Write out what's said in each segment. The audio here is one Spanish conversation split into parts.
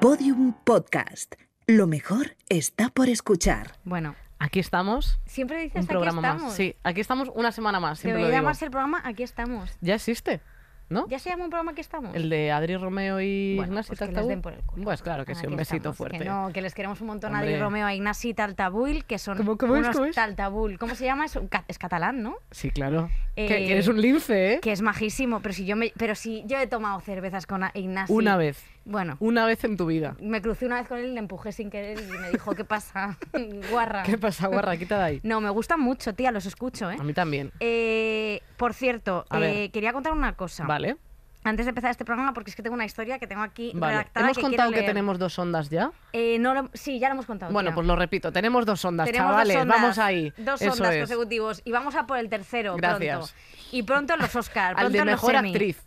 Podium Podcast. Lo mejor está por escuchar. Bueno, aquí estamos. Siempre dices un programa estamos. más. Sí, aquí estamos una semana más. Siempre Debería a el programa Aquí estamos. Ya existe. ¿No? ¿Ya se llama un programa Aquí estamos? El de Adri Romeo y Ignacio Ignasi pues Pues claro que sí, un besito fuerte. Que, no, que les queremos un montón a Adri Romeo e Ignasi Taltabul, que son ¿Cómo, unos es, cómo ¿Cómo se llama? Es, catalán, ¿no? Sí, claro. Eh, que, eres un lince, ¿eh? Que es majísimo, pero si yo me, pero si yo he tomado cervezas con Ignacio. Una vez. Bueno. Una vez en tu vida. Me crucé una vez con él, le empujé sin querer y me dijo, ¿qué pasa, guarra? ¿Qué pasa, guarra? Quita de ahí. No, me gustan mucho, tía, los escucho, ¿eh? A mí también. Eh, por cierto, eh, quería contar una cosa. Vale. Antes de empezar este programa, porque es que tengo una historia que tengo aquí redactada. ¿Hemos contado que tenemos dos ondas ya? Eh, no sí, ya lo hemos contado. Bueno, pues lo repito, tenemos dos ondas, chavales, vamos ahí. Dos ondas consecutivos y vamos a por el tercero pronto. Y pronto los Oscar, Al de mejor actriz.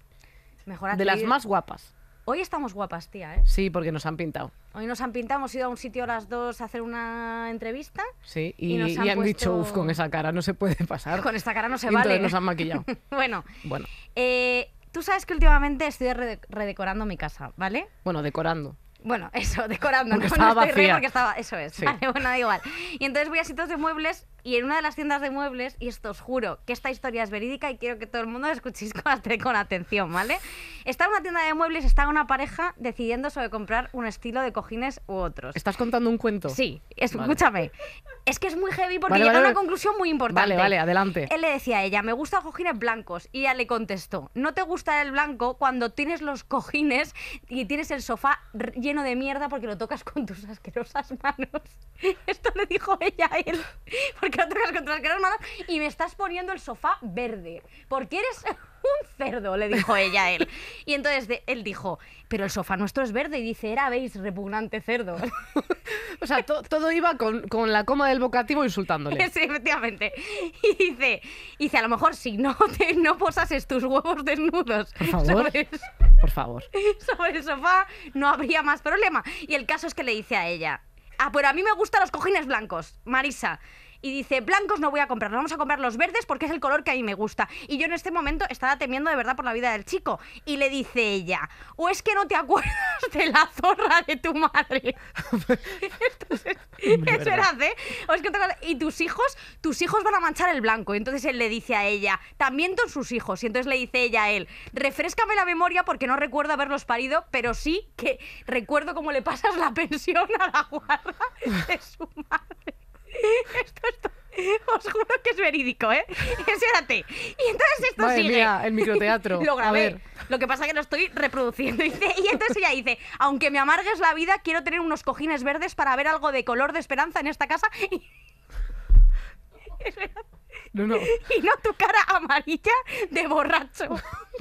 Mejor actriz. De las más guapas. Hoy estamos guapas, tía, ¿eh? Sí, porque nos han pintado. Hoy nos han pintado, hemos ido a un sitio a las dos a hacer una entrevista. Sí, y, han, dicho, uff, con esa cara no se puede pasar. Con esta cara no se y Entonces nos han maquillado. bueno. Bueno. Eh, tú sabes que últimamente estoy redecorando mi casa, ¿vale? Bueno, decorando. Bueno, eso, decorando, porque estaba no porque estaba, eso es, bueno, da igual. Y entonces voy a sitios de muebles y en una de las tiendas de muebles, y esto os juro que esta historia es verídica y quiero que todo el mundo la escuchéis con, atención, ¿vale? Está en una tienda de muebles, está una pareja decidiendo sobre comprar un estilo de cojines u otros. ¿Estás contando un cuento? Sí, escúchame. Es que es muy heavy porque llega a una conclusión muy importante. Vale, vale, adelante. Él le decía a ella, me gustan cojines blancos, y ella le contestó, no te gusta el blanco cuando tienes los cojines y tienes el sofá lleno de mierda porque lo tocas con tus asquerosas manos. Esto le dijo ella a él y me estás poniendo el sofá verde, porque eres un cerdo, le dijo ella a él. Y entonces él dijo, pero el sofá nuestro es verde, y dice, era veis, repugnante cerdo. o sea, todo iba con, la coma del vocativo insultándole. Sí, efectivamente. Y dice, dice a lo mejor si no, te, no posases tus huevos desnudos. Por favor. Por favor. Sobre el sofá no habría más problema. Y el caso es que le dice a ella, ah, pero a mí me gustan los cojines blancos, Marisa y dice, blancos no voy a comprar, vamos a comprar los verdes porque es el color que a mí me gusta. Y yo en este momento estaba temiendo de verdad por la vida del chico. Y le dice ella, o es que no te acuerdas de la zorra de tu madre. Entonces, eso ¿eh? Y tus hijos, tus hijos van a manchar el blanco. Y entonces él le dice a ella, también son sus hijos. Y entonces le dice ella a él, refrescame la memoria porque no recuerdo haberlos parido, pero sí que recuerdo cómo le pasas la pensión a la guarda de su madre. Esto Os juro que es verídico, ¿eh? Espérate. Y entonces esto sí. sigue. el microteatro. Lo grabé. Lo que pasa es que lo estoy reproduciendo. Y, entonces ella dice, aunque me amargues la vida, quiero tener unos cojines verdes para ver algo de color de esperanza en esta casa. Y... No, no. Y no tu cara amarilla de borracho.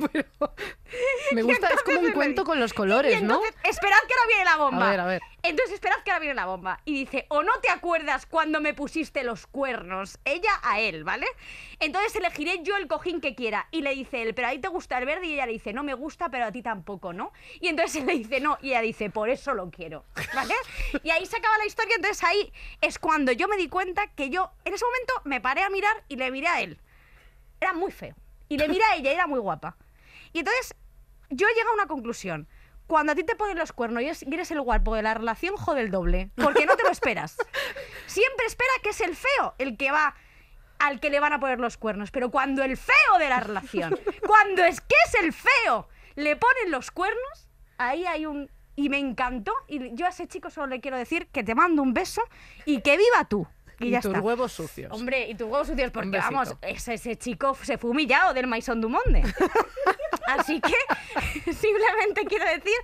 me gusta, es como un cuento con los colores, ¿no? Esperad que ahora viene la bomba. A ver, a ver. Entonces, esperad que ahora viene la bomba. Y dice, o no te acuerdas cuando me pusiste los cuernos, ella a él, ¿vale? Entonces elegiré yo el cojín que quiera. Y le dice él, pero a ti te gusta el verde. Y ella le dice, no me gusta, pero a ti tampoco, ¿no? Y entonces él le dice, no. Y ella dice, por eso lo quiero, ¿vale? y ahí se acaba la historia. Entonces ahí es cuando yo me di cuenta que yo, en ese momento, me paré a mirar y le miré a él. Era muy feo. Y le miré a ella era muy guapa. Y entonces yo he a una conclusión. Cuando a ti te ponen los cuernos y eres el guapo de la relación, jode el doble. Porque no te lo esperas. Siempre espera que es el feo el que va al que le van a poner los cuernos. Pero cuando el feo de la relación, cuando es que es el feo, le ponen los cuernos, ahí hay un... Y me encantó. Y yo a ese chico solo le quiero decir que te mando un beso y que viva tú. Y, tus huevos sucios. Hombre, y tus huevos sucios, porque vamos, ese, ese, chico se fue humillado del Maison du Así que simplemente quiero decir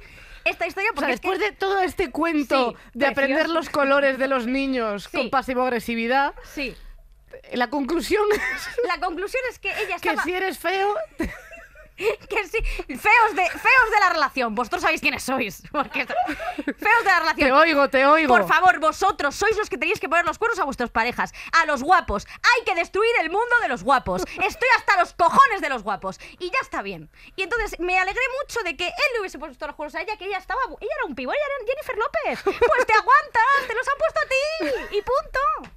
esta historia porque después de todo este cuento de aprender los colores de los niños con pasivo agresividad sí la conclusión es la conclusión es que ella estaba... que si eres feo que sí, feos de, feos de la relación, vosotros sabéis quiénes sois. feos de la relación. Te oigo, te oigo. Por favor, vosotros sois los que tenéis que poner los cuernos a vuestras parejas, a los guapos. Hay que destruir el mundo de los guapos. Estoy hasta los cojones de los guapos. Y ya está bien. Y entonces me alegré mucho de que él le hubiese puesto los cuernos a ella, que ella estaba. Ella era un pivo, ella era Jennifer López. Pues te aguantas, te los han puesto a ti. Y punto.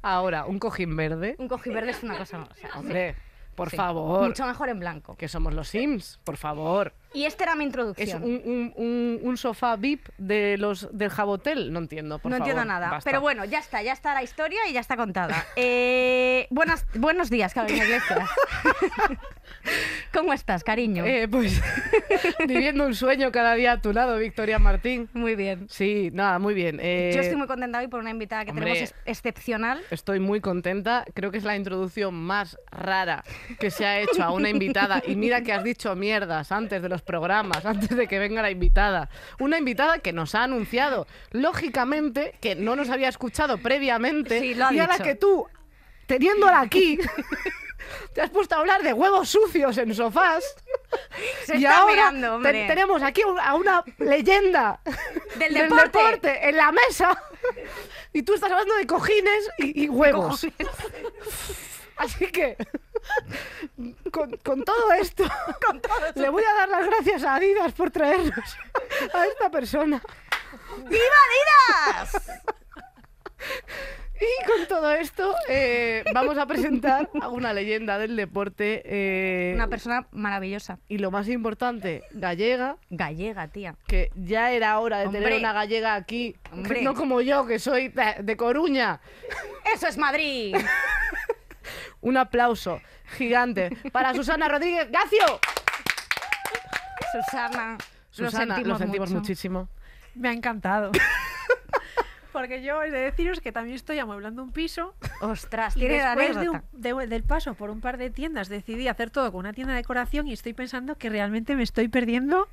Ahora, un cojín verde. Un cojín verde es una cosa. Hombre, por favor. Mucho mejor en blanco. Que somos los Sims, por favor. Y esta era mi introducción. Es un, un, sofá VIP de los del Jabotel. No entiendo, por No entiendo nada. Pero bueno, ya está, ya está la historia y ya está contada. Eh, buenas, buenos días, Carolina ¿Cómo estás, cariño? Eh, pues viviendo un sueño cada día a tu lado, Victoria Martín. Muy bien. Sí, nada, muy bien. Eh, Yo estoy muy contenta hoy por una invitada que tenemos excepcional. estoy muy contenta. Creo que es la introducción más rara que se ha hecho a una invitada. Y mira que has dicho mierdas antes de los programas antes de que venga la invitada. Una invitada que nos ha anunciado, lógicamente, que no nos había escuchado previamente y ahora que tú, teniéndola aquí... te has puesto a hablar de huevos sucios en sofás. y ahora tenemos aquí a una leyenda del, deporte. en la mesa. Y tú estás hablando de cojines y, huevos. Así que, con, todo esto, le voy a dar las gracias a Adidas por traernos a esta persona. ¡Viva Adidas! Y con todo esto eh, vamos a presentar a una leyenda del deporte. Eh, una persona maravillosa. y lo más importante, gallega, Gallega, tía. que ya era hora de tener una gallega aquí, no como yo, que soy de de Coruña. ¡Eso es Madrid! un aplauso gigante para Susana Rodríguez Gacio. Susana, lo sentimos, muchísimo. Me ha encantado. Porque yo he de deciros que también estoy amueblando un piso. Ostras, y después del paso por un par de tiendas decidí hacer todo con una tienda de decoración y estoy pensando que realmente me estoy perdiendo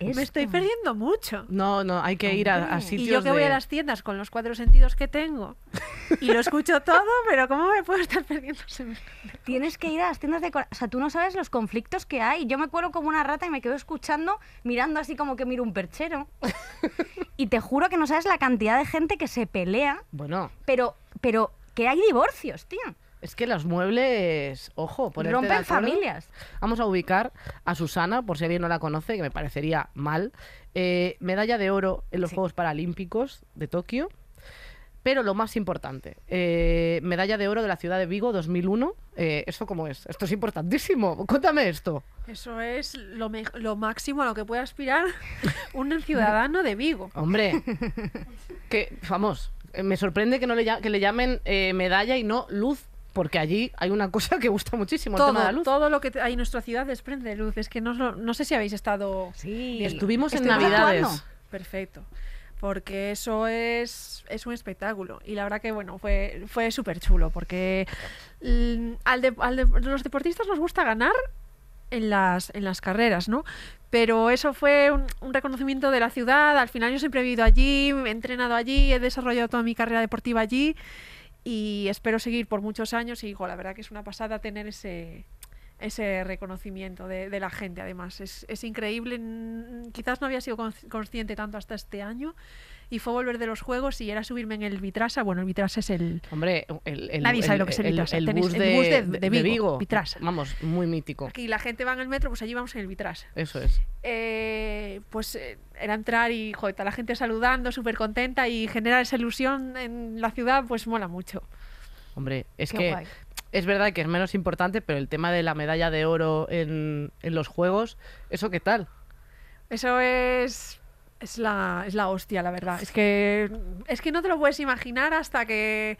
me estoy perdiendo mucho. No, no, hay que ir a, sitios. Y yo que voy a las tiendas con los cuatro sentidos que tengo y lo escucho todo, pero ¿cómo me puedo estar perdiendo Tienes que ir a las tiendas de. O sea, tú no sabes los conflictos que hay. Yo me cuelo como una rata y me quedo escuchando, mirando así como que miro un perchero. y te juro que no sabes la cantidad de gente que se pelea. Bueno. Pero, pero que hay divorcios, tío. Es que los muebles, ojo, rompen familias. Vamos a ubicar a Susana, por si alguien no la conoce, que me parecería mal. Eh, medalla de oro en los Juegos Paralímpicos de Tokio. Pero lo más importante, eh, medalla de oro de la ciudad de Vigo 2001. Eh, ¿Esto cómo es? Esto es importantísimo. Cuéntame esto. Eso es lo, máximo a lo que puede aspirar un ciudadano de Vigo. Hombre, que, famoso. me sorprende que, no le, que le llamen medalla y no luz porque allí hay una cosa que gusta muchísimo, todo, el tema de la luz. Todo lo que hay en nuestra ciudad desprende luz. Es que no, sé si habéis estado... Sí, estuvimos en este Navidades. Perfecto porque eso es, un espectáculo. Y la verdad que, bueno, fue, fue súper chulo, porque mm, al, los deportistas nos gusta ganar en las, en las carreras, ¿no? Pero eso fue un, un, reconocimiento de la ciudad. Al final yo siempre he vivido allí, he entrenado allí, he desarrollado toda mi carrera deportiva allí y espero seguir por muchos años y digo, la verdad que es una pasada tener ese, ese reconocimiento de, la gente, además. Es, increíble, mm, quizás no había sido consciente tanto hasta este año. Y fue volver de los juegos y era subirme en el Vitrasa. Bueno, el Vitrasa es el. Hombre, el, nadie sabe lo que es el Vitrasa. El, bus, de, Vigo. Vitrasa. Vamos, muy mítico. Aquí la gente va en el metro, pues allí vamos en el Vitrasa. Eso es. Eh, pues eh, era entrar y, joder, la gente saludando, súper contenta y generar esa ilusión en la ciudad, pues mola mucho. Hombre, es que es verdad que es menos importante, pero el tema de la medalla de oro en, los Juegos, ¿eso qué tal? Eso es es la, es la hostia, la verdad. Es que, es que no te lo puedes imaginar hasta que,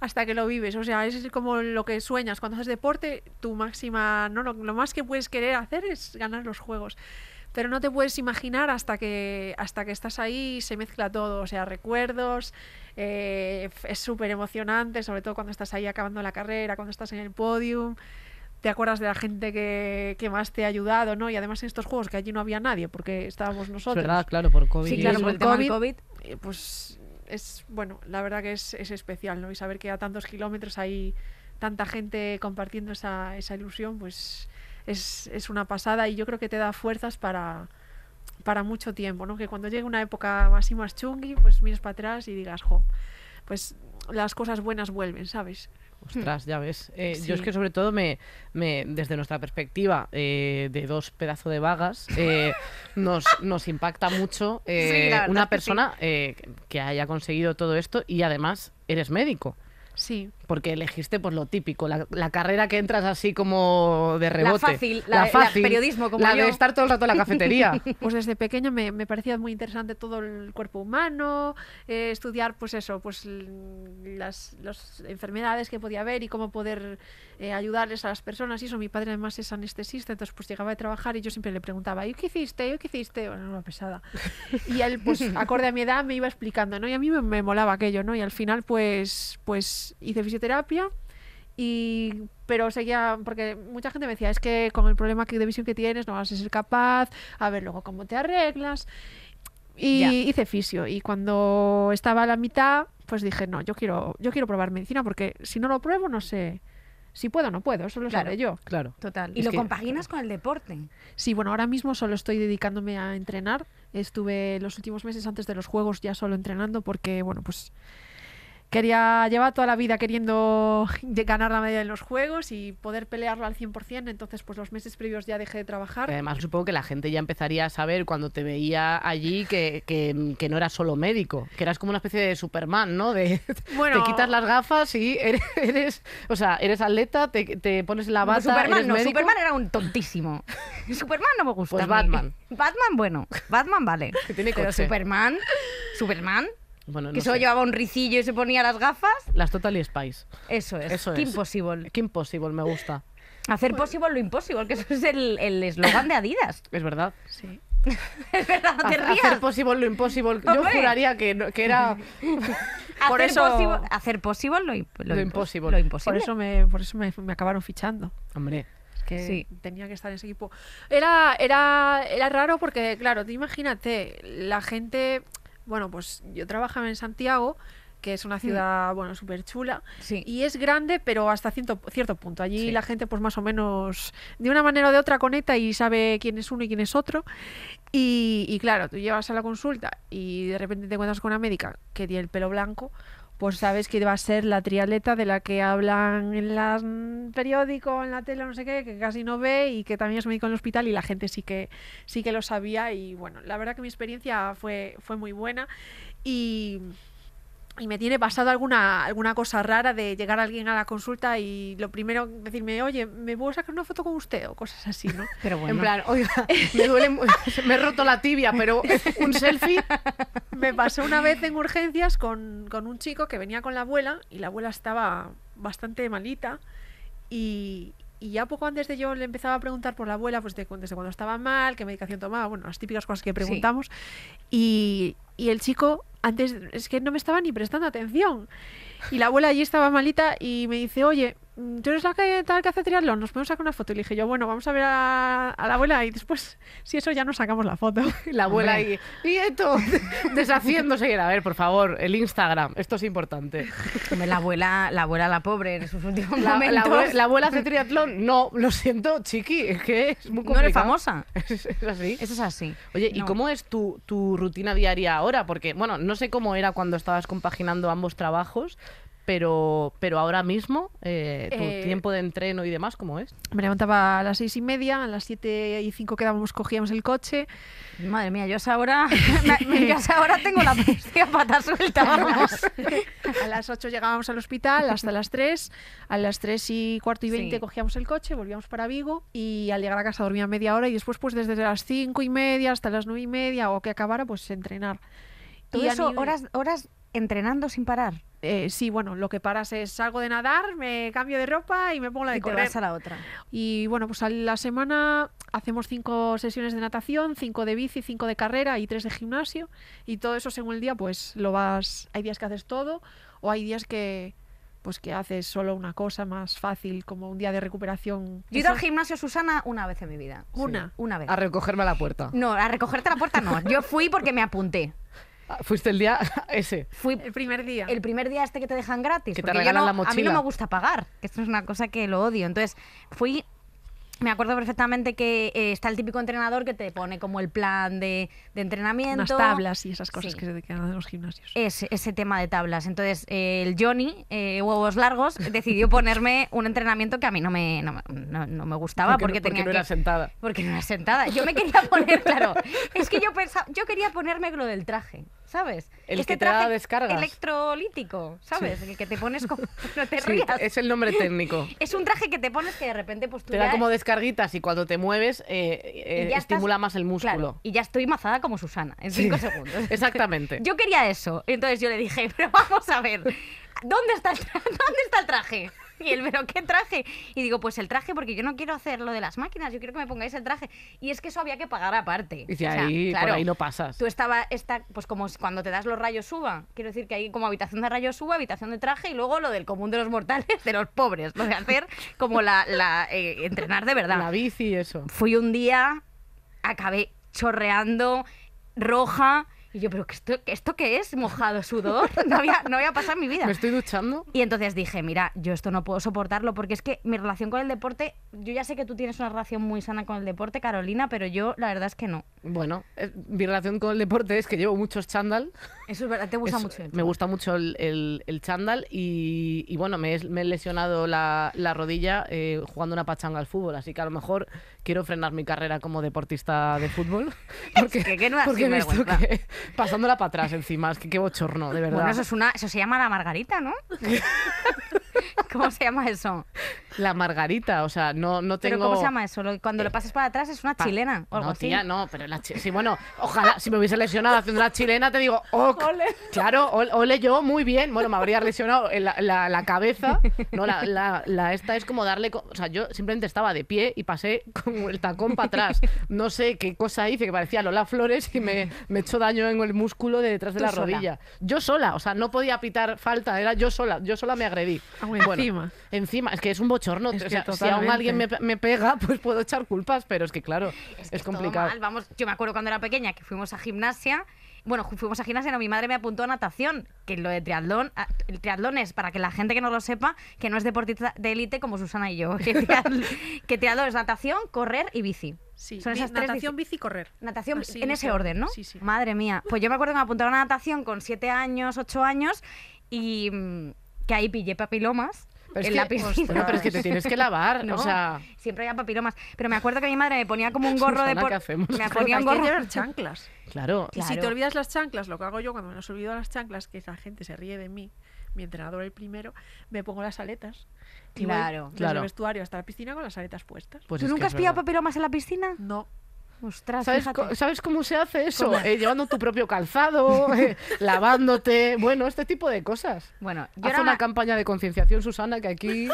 hasta que lo vives. O sea, es como lo que sueñas. Cuando haces deporte, tu máxima, no, lo, lo más que puedes querer hacer es ganar los juegos pero no te puedes imaginar hasta que, hasta que estás ahí se mezcla todo, o sea, recuerdos, eh, es súper emocionante, sobre todo cuando estás ahí acabando la carrera, cuando estás en el podium, te acuerdas de la gente que, que más te ha ayudado, ¿no? Y además en estos juegos que allí no había nadie porque estábamos nosotros. claro, por COVID. Sí, claro, por el COVID, COVID. Eh, pues es, bueno, la verdad que es, es especial, ¿no? Y saber que a tantos kilómetros hay tanta gente compartiendo esa, esa ilusión, pues es, una pasada y yo creo que te da fuerzas para, para mucho tiempo, ¿no? Que cuando llegue una época así más chungi, pues mires para atrás y digas, jo, pues las cosas buenas vuelven, ¿sabes? Ostras, ya ves. Eh, yo es que sobre todo me, me desde nuestra perspectiva eh, de dos pedazos de vagas, eh, nos, nos, impacta mucho una persona que, que haya conseguido todo esto y además eres médico. Sí porque elegiste pues lo típico, la, carrera que entras así como de rebote. La fácil, la, fácil, periodismo como la de estar todo el rato en la cafetería. pues desde pequeño me, me, parecía muy interesante todo el cuerpo humano, eh, estudiar pues eso, pues mm, las, enfermedades que podía haber y cómo poder eh, ayudarles a las personas y eso. Mi padre además es anestesista, entonces pues llegaba de trabajar y yo siempre le preguntaba, ¿y qué hiciste? ¿Y qué hiciste? Bueno, una pesada. Y él pues acorde a mi edad me iba explicando, ¿no? Y a mí me, me molaba aquello, ¿no? Y al final pues, pues hice terapia, Y, pero seguía, porque mucha gente me decía, es que con el problema de visión que tienes no vas a ser capaz, a ver luego cómo te arreglas. Y hice fisio. Y cuando estaba a la mitad, pues dije, no, yo quiero, yo quiero probar medicina porque si no lo pruebo, no sé. Si puedo, no puedo, eso lo sabré yo. Claro. Total. Y lo compaginas con el deporte. Sí, bueno, ahora mismo solo estoy dedicándome a entrenar. Estuve los últimos meses antes de los juegos ya solo entrenando porque, bueno, pues quería llevar toda la vida queriendo ganar la medalla en los juegos y poder pelearlo al 100%, entonces pues los meses previos ya dejé de trabajar. Además supongo que la gente ya empezaría a saber cuando te veía allí que, no eras solo médico, que eras como una especie de Superman, ¿no? De, bueno, te quitas las gafas y eres, o sea, eres atleta, te, pones la bata, Superman no, Superman era un tontísimo. Superman no me gusta. Pues Batman. Batman bueno, Batman vale. Que tiene Pero Superman, Superman que solo llevaba un ricillo y se ponía las gafas. Las Totally Spice. Eso es. Eso Qué imposible. Qué imposible, me gusta. Hacer posible lo imposible, que eso es el eslogan de Adidas. Es verdad. Sí. es verdad, Hacer posible lo imposible. Yo juraría que, era. hacer eso... Posible, hacer lo, imposible. Lo imposible. Por eso, me, acabaron fichando. Hombre que sí. tenía que estar en ese equipo. Era, era, era raro porque, claro, imagínate, la gente bueno, pues yo trabajaba en Santiago, que es una mm. ciudad, bueno, súper chula. Y es grande, pero hasta cierto, cierto punto. Allí la gente, pues más o menos, de una manera o de otra, conecta y sabe quién es uno y quién es otro. Y, y claro, tú llevas a la consulta y de repente te encuentras con una médica que tiene el pelo blanco pues sabes que iba a ser la trialeta de la que hablan en el mm, periódico, en la tele, no sé qué, que casi no ve y que también es médico en el hospital y la gente sí que, sí que lo sabía y bueno, la verdad que mi experiencia fue, fue muy buena y y me tiene pasado alguna, alguna cosa rara de llegar alguien a la consulta y lo primero decirme, oye, ¿me voy a sacar una foto con usted? O cosas así, ¿no? En plan, oiga, me duele, me he roto la tibia, pero un selfie. Me pasó una vez en urgencias con, un chico que venía con la abuela y la abuela estaba bastante malita y, y ya poco antes de yo le empezaba a preguntar por la abuela, pues desde cuando estaba mal, qué medicación tomaba, bueno, las típicas cosas que preguntamos. Y y el chico antes es que no me estaba ni prestando atención. Y la abuela allí estaba malita y me dice, oye, tú eres la que tal que hace triatlón, nos podemos sacar una foto. Y dije yo, bueno, vamos a ver a, la abuela y después, si eso ya nos sacamos la foto. La abuela ahí, y esto, deshaciéndose. a ver, por favor, el Instagram, esto es importante. La abuela, la abuela la pobre en sus últimos momentos. La abuela, hace triatlón. No, lo siento, chiqui, es que es muy complicado. No eres famosa. Es, así. Eso es así. Oye, ¿y cómo es tu, tu rutina diaria ahora? Porque, bueno, no sé cómo era cuando estabas compaginando ambos trabajos, pero, pero ahora mismo, eh, tu eh, tiempo de entreno y demás, ¿cómo es? Me levantaba a las seis y media, a las siete y cinco quedábamos, cogíamos el coche. Madre mía, yo a esa hora, a tengo la pata suelta, a las ocho llegábamos al hospital, hasta las tres, a las tres y cuarto y veinte cogíamos el coche, volvíamos para Vigo y al llegar a casa dormía media hora y después pues desde las cinco y media hasta las nueve y media o que acabara pues entrenar. ¿Y, eso horas, horas entrenando sin parar? Eh, sí, bueno, lo que paras es salgo de nadar, me cambio de ropa y me pongo la de y correr. a la otra. Y bueno, pues a la semana hacemos cinco sesiones de natación, cinco de bici, cinco de carrera y tres de gimnasio. Y todo eso según el día, pues lo vas. Hay días que haces todo o hay días que pues que haces solo una cosa más fácil, como un día de recuperación. Yo he ido al gimnasio, Susana, una vez en mi vida. ¿Una? Una vez. A recogerme a la puerta. No, a recogerte a la puerta no. Yo fui porque me apunté. Ah, fuiste el día ese. el primer día. El primer día este que te dejan gratis. Que te regalan la mochila. A mí no me gusta pagar, esto es una cosa que lo odio. Entonces, fui me acuerdo perfectamente que eh, está el típico entrenador que te pone como el plan de, entrenamiento. Unas tablas y esas cosas que se te quedan en los gimnasios. Ese, ese tema de tablas. Entonces, el Johnny, eh, huevos largos, decidió ponerme un entrenamiento que a mí no me, no, me gustaba porque, no era sentada. Porque no era sentada. Yo me quería poner, claro, es que yo pensaba, yo quería ponerme lo del traje. ¿sabes? El que te da descargas. Electrolítico, ¿sabes? El que te pones como... No te Es el nombre técnico. es un traje que te pones que de repente pues Te da como descarguitas y cuando te mueves eh, eh, estimula más el músculo. y ya estoy mazada como Susana en cinco segundos. Exactamente. Yo quería eso. Entonces yo le dije, pero vamos a ver, ¿dónde está ¿dónde está el traje? Y él, pero ¿qué traje? Y digo, pues el traje, porque yo no quiero hacer lo de las máquinas, yo quiero que me pongáis el traje. Y es que eso había que pagar aparte. Y si ahí, por ahí no pasas. Tú estaba, esta, pues como cuando te das los rayos suba, quiero decir que hay como habitación de rayos suba, habitación de traje y luego lo del común de los mortales, de los pobres, lo de hacer como la, eh, entrenar de verdad. La bici, y eso. Fui un día, acabé chorreando, roja, y yo, pero ¿esto, ¿esto qué es? ¿Mojado sudor? No había, no pasado en mi vida. ¿Me estoy duchando? Y entonces dije, mira, yo esto no puedo soportarlo porque es que mi relación con el deporte, yo ya sé que tú tienes una relación muy sana con el deporte, Carolina, pero yo la verdad es que no. Bueno, eh, mi relación con el deporte es que llevo muchos chándal. Eso es verdad, te gusta mucho. Me gusta mucho el, el, chándal y, bueno, me, he lesionado la, rodilla eh, jugando una pachanga al fútbol, así que a lo mejor quiero frenar mi carrera como deportista de fútbol. Porque, es porque que pasándola para atrás encima, es que qué bochorno, de verdad. Bueno, eso, es una, eso se llama la margarita, ¿no? ¿Cómo se llama eso? La margarita, o sea, no, no tengo... cómo se llama eso? Cuando lo pases para atrás es una chilena o no, tía, no, pero la chilena... sí, bueno, ojalá, si me hubiese lesionado haciendo la chilena, te digo, oh Ole. claro, ole yo, muy bien. Bueno, me habría lesionado la, cabeza, no, la, esta es como darle, o sea, yo simplemente estaba de pie y pasé con el tacón para atrás. No sé qué cosa hice, que parecía Lola Flores y me, me echó daño en el músculo de detrás de la rodilla. Yo sola, o sea, no podía pitar falta, era yo sola, yo sola me agredí. Ah, encima. Encima, es que es un bochorno. si aún alguien me, pega, pues puedo echar culpas, pero es que claro, es, complicado. Vamos, yo me acuerdo cuando era pequeña que fuimos a gimnasia bueno, fuimos a gimnasia, no, mi madre me apuntó a natación, que lo de triatlón, el triatlón es, para que la gente que no lo sepa, que no es deportista de élite como Susana y yo, que triatlón, es natación, correr y bici. Sí, natación, bici, correr. Natación en ese orden, ¿no? Sí, Madre mía. Pues yo me acuerdo que me apuntaron a natación con siete años, ocho años y mm, que ahí pillé papilomas. en la piscina. pero es que te tienes que lavar, ¿no? O sea... Siempre había papilomas. Pero me acuerdo que mi madre me ponía como un gorro de... Por... ¿qué Me ponía un gorro... chanclas. Claro. Y si te olvidas las chanclas, lo que hago yo cuando me las olvido las chanclas, que esa gente se ríe de mí, mi entrenador el primero, me pongo las aletas. Y claro. Voy desde el vestuario hasta la piscina con las aletas puestas. Pues ¿Tú nunca has pillado papilomas en la piscina? No. ¿Sabes, cómo se hace eso? Eh, llevando tu propio calzado, eh, lavándote, bueno, este tipo de cosas. Bueno, Haz una campaña de concienciación, Susana, que aquí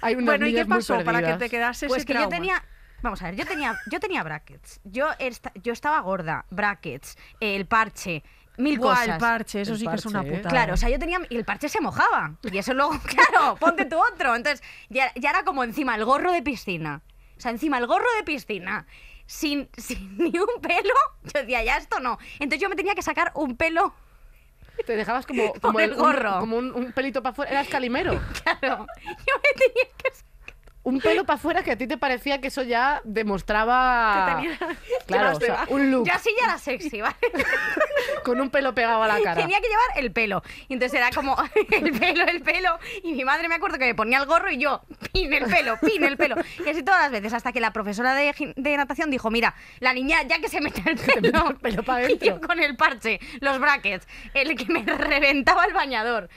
hay unas Bueno, ¿y qué pasó para que te quedase pues ese que yo tenía Vamos a ver, yo tenía, yo tenía brackets. Yo, estaba gorda, brackets, el parche, mil cosas. el parche, eso sí que es una ¿eh? puta. Claro, o sea, yo tenía... Y el parche se mojaba. Y eso luego, claro, ponte tu otro. Entonces, ya era como encima el gorro de piscina. O sea, encima el gorro de piscina. sin, ni un pelo, yo decía, ya esto no. Entonces yo me tenía que sacar un pelo te dejabas como, como el, gorro. como un, pelito para afuera. Eras calimero. Claro. Yo me tenía que un pelo para afuera que a ti te parecía que eso ya demostraba un look. así ya era sexy, ¿vale? Con un pelo pegado a la cara. Tenía que llevar el pelo. Y entonces era como el pelo, el pelo. Y mi madre me acuerdo que me ponía el gorro y yo, pin el pelo, pin el pelo. Y así todas las veces, hasta que la profesora de, natación dijo, mira, la niña ya que se mete el pelo, el para con el parche, los brackets, el que me reventaba el bañador.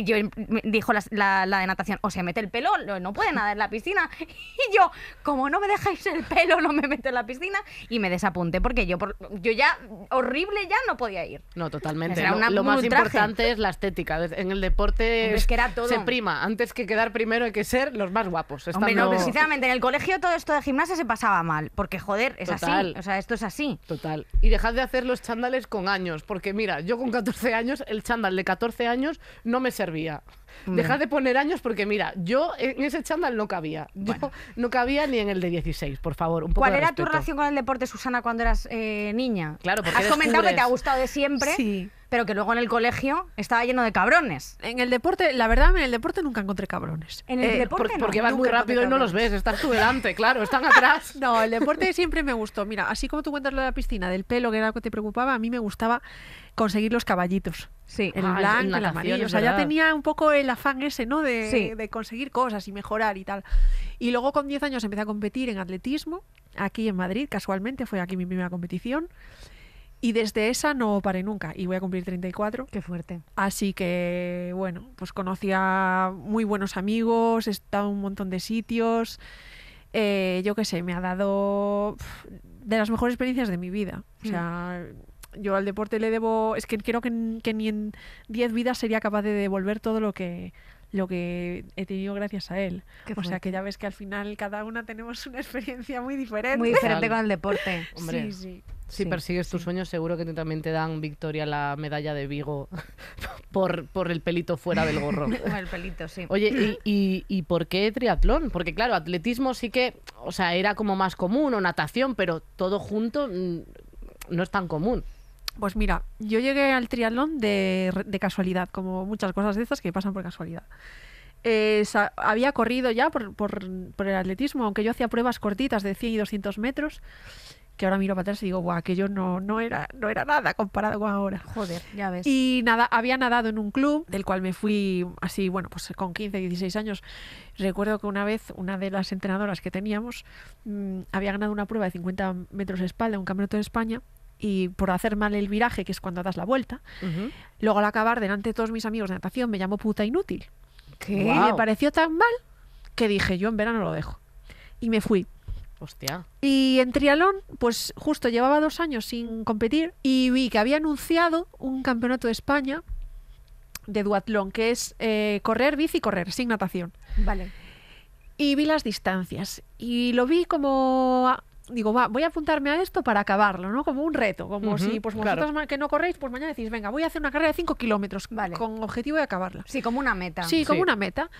Y yo dijo la, de natación, o se mete el pelo, no puede nadar en la piscina. Y yo, como no me dejáis el pelo, no me meto en la piscina. Y me desapunté porque yo, yo ya, horrible ya, no podía ir. No, totalmente. lo, más importante es la estética. En el deporte se prima. Antes que quedar primero hay que ser los más guapos. Hombre, en el colegio todo esto de gimnasia se pasaba mal. Porque, joder, es así. O sea, esto es así. Total. Y dejad de hacer los chándales con años. Porque, mira, yo con 14 años, el chándal de 14 años no me servía. Mm. Deja de poner años porque mira, yo en ese chándal no cabía. Yo no cabía ni en el de 16, por favor. Un poco ¿Cuál era tu relación con el deporte, Susana, cuando eras eh, niña? Claro, has comentado que te ha gustado de siempre. Sí pero que luego en el colegio estaba lleno de cabrones. En el deporte, la verdad, en el deporte nunca encontré cabrones. En el eh, deporte Porque van muy rápido y no los ves, Están tú delante, claro, están atrás. no, el deporte siempre me gustó. Mira, así como tú cuentas lo de la piscina, del pelo, que era lo que te preocupaba, a mí me gustaba conseguir los caballitos. Sí, el ah, blanco, el, amarillo. O sea, ya tenía un poco el afán ese, ¿no? De, de conseguir cosas y mejorar y tal. Y luego con 10 años empecé a competir en atletismo, aquí en Madrid, casualmente, fue aquí mi primera competición. Y desde esa no paré nunca y voy a cumplir 34. Qué fuerte. Así que, bueno, pues conocí a muy buenos amigos, he estado en un montón de sitios. Eh, yo qué sé, me ha dado de las mejores experiencias de mi vida. O sea, mm. yo al deporte le debo. Es que creo que, que ni en 10 vidas sería capaz de devolver todo lo que, lo que he tenido gracias a él. o sea que ya ves que al final cada una tenemos una experiencia muy diferente. Muy diferente con el deporte. Sí, sí. Si persigues tus sueños, seguro que también te dan victoria la medalla de Vigo por, el pelito fuera del gorro. el pelito, sí. Oye, ¿y, y, y por qué triatlón? Porque claro, atletismo sí que, o sea, era como más común o natación, pero todo junto mm, no es tan común. Pues mira, yo llegué al triatlón de, casualidad, como muchas cosas de estas que pasan por casualidad. Eh, había corrido ya por, el atletismo, aunque yo hacía pruebas cortitas de 100 y 200 metros, que ahora miro para atrás y digo, guau, aquello no, no, era, no era nada comparado con ahora. Joder, ya ves. Y nada, había nadado en un club del cual me fui así, bueno, pues con 15, 16 años. Recuerdo que una vez una de las entrenadoras que teníamos mm, había ganado una prueba de 50 metros de espalda, un campeonato de España, y por hacer mal el viraje, que es cuando das la vuelta. Luego al acabar delante de todos mis amigos de natación me llamó puta inútil. ¿Qué? Y me pareció tan mal que dije, yo en verano lo dejo. Y me fui. Hostia. Y en trialón, pues justo llevaba dos años sin competir y vi que había anunciado un campeonato de España de duatlón, que es eh, correr, bici y correr, sin natación. Vale. Y vi las distancias. Y lo vi como digo, va, voy a apuntarme a esto para acabarlo, ¿no? Como un reto, como si pues vosotros que no corréis, pues mañana decís, venga, voy a hacer una carrera de 5 kilómetros con objetivo de acabarla. Sí, como una meta. Sí, como una meta.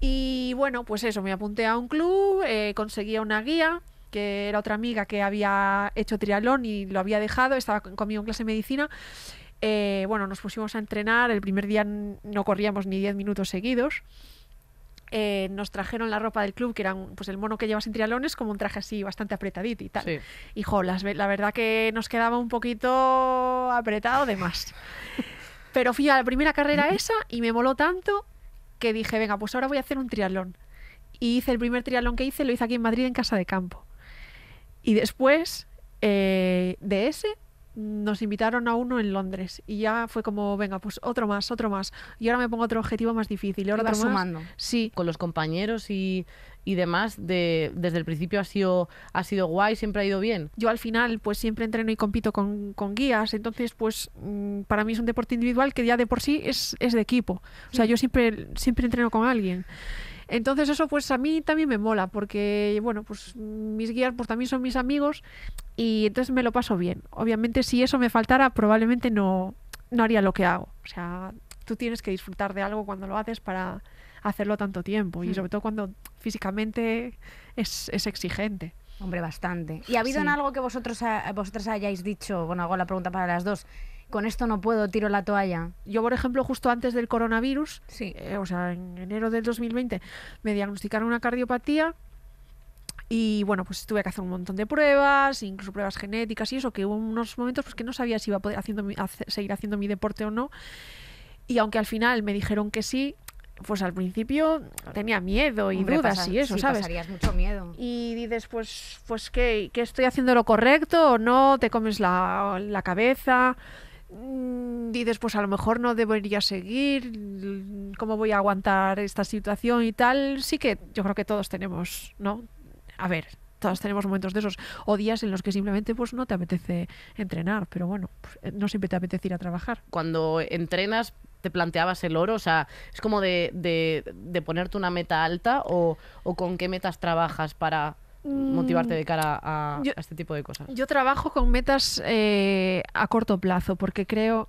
Y bueno, pues eso, me apunté a un club, eh, conseguía una guía que era otra amiga que había hecho trialón y lo había dejado, estaba conmigo en clase de medicina. Eh, bueno, nos pusimos a entrenar, el primer día no corríamos ni 10 minutos seguidos. Eh, nos trajeron la ropa del club, que era pues el mono que llevas en trialones, como un traje así bastante apretadito y tal. hijo la verdad que nos quedaba un poquito apretado de más. Pero fui a la primera carrera esa y me moló tanto que dije, venga, pues ahora voy a hacer un triatlón. Y hice el primer triatlón que hice, lo hice aquí en Madrid, en Casa de Campo. Y después eh, de ese, nos invitaron a uno en Londres y ya fue como, venga, pues otro más, otro más. Y ahora me pongo otro objetivo más difícil. Y ahora otro sumando. Sí. Con los compañeros y, demás, desde el principio ha sido, ha sido guay, siempre ha ido bien. Yo al final, pues siempre entreno y compito con, con guías, entonces, pues mm, para mí es un deporte individual que ya de por sí es, es de equipo. O sea, yo siempre, siempre entreno con alguien. Entonces eso pues a mí también me mola porque, bueno, pues mis guías pues también son mis amigos y entonces me lo paso bien. Obviamente si eso me faltara probablemente no, no haría lo que hago. O sea, tú tienes que disfrutar de algo cuando lo haces para hacerlo tanto tiempo y mm. sobre todo cuando físicamente es, exigente. Hombre, bastante. ¿Y ha pues habido en algo que vosotros hayáis dicho? Bueno, hago la pregunta para las dos con esto no puedo, tiro la toalla. Yo, por ejemplo, justo antes del coronavirus, sí. Eh, o sea, en enero del 2020, me diagnosticaron una cardiopatía y bueno, pues tuve que hacer un montón de pruebas, incluso pruebas genéticas y eso, que hubo unos momentos pues, que no sabía si iba a poder seguir haciendo mi deporte o no. Y aunque al final me dijeron que sí, pues al principio tenía miedo y dudas y eso, ¿sabes? mucho miedo. Y dices, pues, pues ¿qué, estoy haciendo lo correcto o no? Te comes la, la cabeza. Mm, dices, pues a lo mejor no debería seguir, mm, cómo voy a aguantar esta situación y tal, sí que yo creo que todos tenemos, ¿no? A ver, todos tenemos momentos de esos o días en los que simplemente pues no te apetece entrenar, pero bueno, pues, eh, no siempre te apetece ir a trabajar. Cuando entrenas te planteabas el oro? O sea, ¿es como de, ponerte una meta alta o, o, con qué metas trabajas para Mm, motivarte de cara a, este tipo de cosas? Yo trabajo con metas eh, a corto plazo porque creo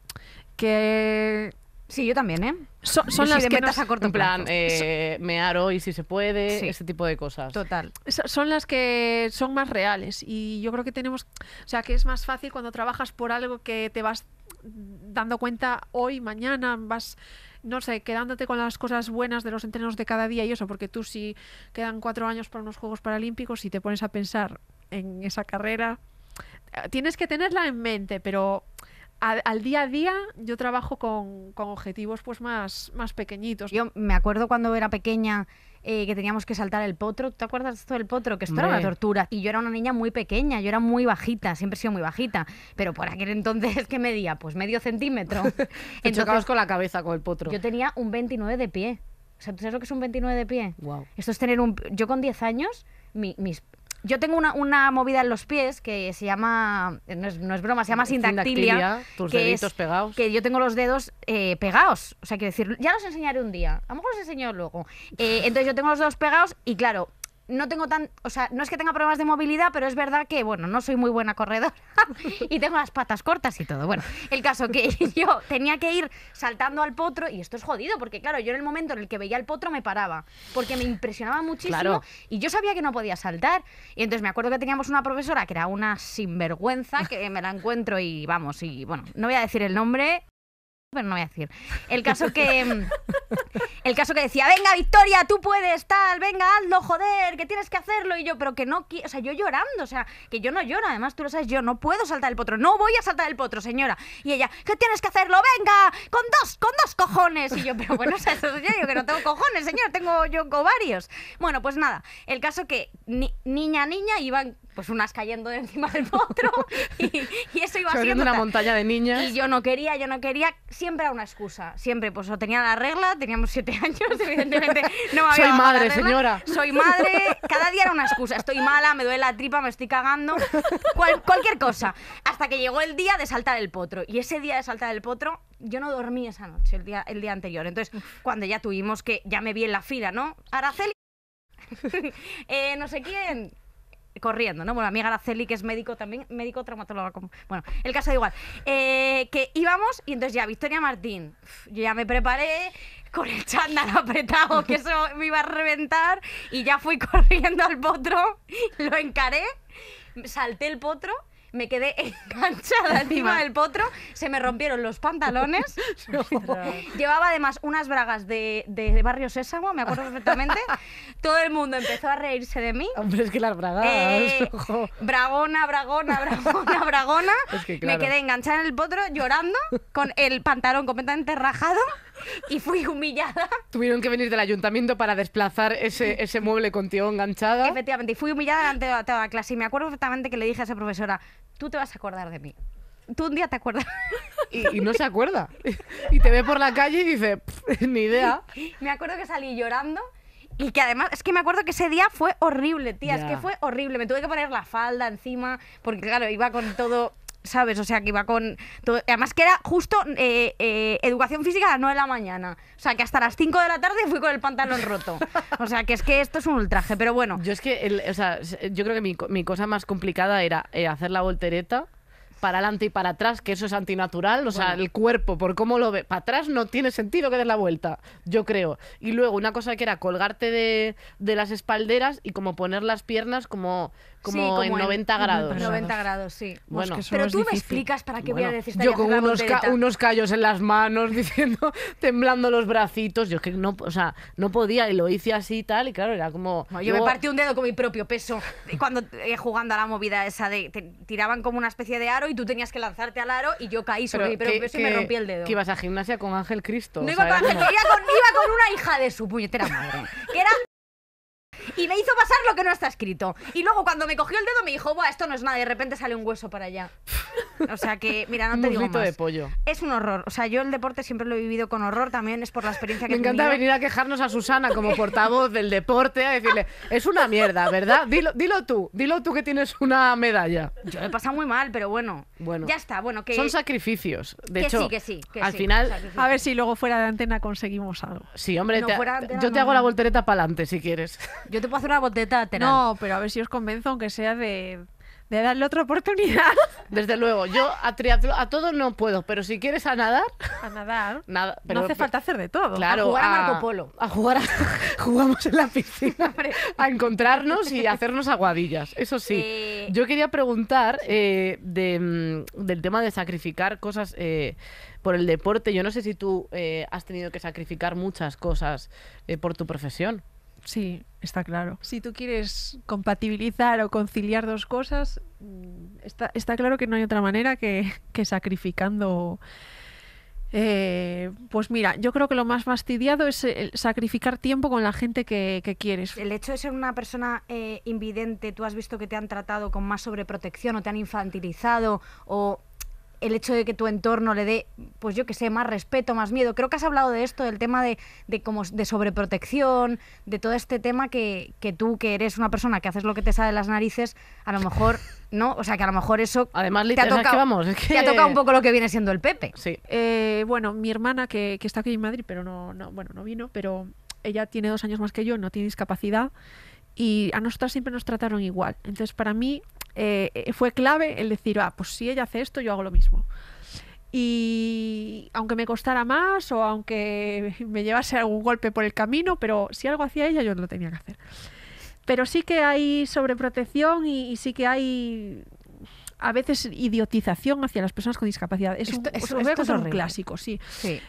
que... Sí, yo también, ¿eh? son, las que metas a corto en plan, eh, me aro si se puede, ese tipo de cosas. Total. son las que son más reales y yo creo que tenemos, o sea, que es más fácil cuando trabajas por algo que te vas dando cuenta hoy, mañana, vas no sé, quedándote con las cosas buenas de los entrenos de cada día y eso, porque tú si quedan cuatro años para unos Juegos Paralímpicos y te pones a pensar en esa carrera, eh, tienes que tenerla en mente, pero al día a día yo trabajo con, objetivos pues más, más pequeñitos. Yo me acuerdo cuando era pequeña eh, que teníamos que saltar el potro. ¿Te acuerdas de esto del potro? Que esto era una tortura. Y yo era una niña muy pequeña, yo era muy bajita, siempre he sido muy bajita. Pero por aquel entonces, ¿qué medía? Pues medio centímetro. chocabas con la cabeza con el potro. Yo tenía un 29 de pie. O sea, ¿tú sabes lo que es un 29 de pie? Wow. Esto es tener un... Yo con 10 años, mis, yo tengo una, movida en los pies que se llama, no es, broma, se llama sindactilia. Tus que pegados. Que yo tengo los dedos eh, pegados. O sea, quiero decir, ya los enseñaré un día. A lo mejor los enseño luego. Eh, entonces yo tengo los dedos pegados y claro, no tengo tan, o sea, no es que tenga problemas de movilidad, pero es verdad que, bueno, no soy muy buena corredora y tengo las patas cortas y todo. Bueno, el caso que yo tenía que ir saltando al potro y esto es jodido porque, claro, yo en el momento en el que veía el potro me paraba porque me impresionaba muchísimo y yo sabía que no podía saltar. Y entonces me acuerdo que teníamos una profesora que era una sinvergüenza que me la encuentro y vamos, y bueno, no voy a decir el nombre pero no voy a decir. El caso que. Mm, el caso que decía, venga, Victoria, tú puedes, tal, venga, hazlo, joder, que tienes que hacerlo. Y yo, pero que no quiero. O sea, yo llorando, o sea, que yo no lloro, además tú lo sabes, yo no puedo saltar el potro, no voy a saltar el potro, señora. Y ella, qué tienes que hacerlo, venga, con dos, con dos cojones. Y yo, pero bueno, o sea, yo, yo que no tengo cojones, señor, tengo yo varios. Bueno, pues nada, el caso que niña, niña iban pues unas cayendo de encima del otro y, eso iba siendo una montaña de niñas. Y yo no quería, yo no quería, siempre era una excusa, siempre, pues tenía la regla, teníamos siete años, evidentemente no Soy madre, señora. Soy madre, cada día era una excusa, estoy mala, me duele la tripa, me estoy cagando, cualquier cosa, hasta que llegó el día de saltar el potro y ese día de saltar el potro yo no dormí esa noche, el día, el día anterior. Entonces, cuando ya tuvimos que, ya me vi en la fila, ¿no? Araceli, eh, no sé quién, corriendo, ¿no? Bueno, amiga Araceli, que es médico también, médico traumatólogo. Bueno, el caso es igual. Eh, que íbamos y entonces ya, Victoria Martín, yo ya me preparé con el chándal apretado, que eso me iba a reventar, y ya fui corriendo al potro, lo encaré, salté el potro me quedé enganchada encima del potro, se me rompieron los pantalones. Llevaba además unas bragas de, de Barrio Sésamo, me acuerdo perfectamente. Todo el mundo empezó a reírse de mí. Hombre, es que las bragas. Eh, bragona, bragona, bragona, bragona. Me quedé enganchada en el potro llorando con el pantalón completamente rajado y fui humillada. Tuvieron que venir del ayuntamiento para desplazar ese, ese mueble contigo enganchado. Efectivamente, y fui humillada delante de toda la clase. Y me acuerdo perfectamente que le dije a esa profesora, tú te vas a acordar de mí. Tú un día te acuerdas. Y, no se acuerda. Y te ve por la calle y dice, ni idea. Me acuerdo que salí llorando y que además, es que me acuerdo que ese día fue horrible, tía, es que fue horrible. Me tuve que poner la falda encima, porque claro, iba con todo ¿sabes? O sea, que iba con... Además que era justo eh, eh, educación física a las 9 de la mañana. O sea, que hasta las 5 de la tarde fui con el pantalón roto. O sea, que es que esto es un ultraje, pero bueno. Yo es que, o sea, yo creo que mi, cosa más complicada era eh, hacer la voltereta para adelante y para atrás, que eso es antinatural, o sea, el cuerpo, por cómo lo ve, para atrás no tiene sentido que des la vuelta, yo creo. Y luego una cosa que era colgarte de, de las espalderas y como poner las piernas como como, en 90 grados. 90 grados, sí. Bueno, pero tú me explicas para qué voy a decir Yo con unos, callos en las manos, diciendo, temblando los bracitos. Yo es que no, o sea, no podía y lo hice así y tal. Y claro, era como. yo me partí un dedo con mi propio peso cuando eh, jugando a la movida esa de. tiraban como una especie de aro y tú tenías que lanzarte al aro y yo caí sobre mi propio peso y me rompí el dedo. Que ibas a gimnasia con Ángel Cristo. No iba con Ángel, Cristo, iba, con, iba con una hija de su puñetera madre. Que era y me hizo pasar lo que no está escrito. Y luego cuando me cogió el dedo me dijo, Buah, esto no es nada, y de repente sale un hueso para allá. O sea que, mira, no te un digo más. de pollo. Es un horror. O sea, yo el deporte siempre lo he vivido con horror, también es por la experiencia que Me encanta venir a quejarnos a Susana como portavoz del deporte, a decirle, es una mierda, ¿verdad? Dilo, dilo tú, dilo tú que tienes una medalla. Yo pasa muy mal, pero bueno. Bueno. Ya está, bueno, que... Son sacrificios, de que hecho. Sí, que sí, al final... A ver si luego fuera de antena conseguimos algo. Sí, hombre, yo te hago la voltereta para adelante si quieres. Yo te puedo hacer una boteta No, pero a ver si os convenzo, aunque sea de, darle otra oportunidad. Desde luego, yo a a todo no puedo, pero si quieres a nadar. A nadar. Nada, pero, no hace falta hacer de todo. a jugar a, Marco Polo. A jugar a, jugamos en la piscina, a encontrarnos y hacernos aguadillas. Eso sí. Yo quería preguntar eh, mm, del tema de sacrificar cosas eh, por el deporte. Yo no sé si tú eh, has tenido que sacrificar muchas cosas por tu profesión. Sí, está claro. Si tú quieres compatibilizar o conciliar dos cosas, mm, está, claro que no hay otra manera que, que sacrificando... Eh, pues mira, yo creo que lo más fastidiado es sacrificar tiempo con la gente que, quieres. El hecho de ser una persona eh, invidente, tú has visto que te han tratado con más sobreprotección o te han infantilizado o el hecho de que tu entorno le dé, pues yo que sé, más respeto, más miedo. Creo que has hablado de esto, del tema de, de, de sobreprotección, de todo este tema que, que tú, que eres una persona que haces lo que te sale de las narices, a lo mejor, ¿no? O sea, que a lo mejor eso Además, te, ha vamos, te ha tocado un poco lo que viene siendo el Pepe. Sí. Eh, bueno, mi hermana, que, que, está aquí en Madrid, pero no, no, bueno, no vino, pero ella tiene dos años más que yo, no tiene discapacidad y a nosotras siempre nos trataron igual. Entonces, para mí, eh, eh, fue clave el decir, ah, pues si ella hace esto, yo hago lo mismo. Y aunque me costara más o aunque me llevase algún golpe por el camino, pero si algo hacía ella, yo no lo tenía que hacer. Pero sí que hay sobreprotección y, sí que hay a veces idiotización hacia las personas con discapacidad. Es esto, un, un clásico, sí.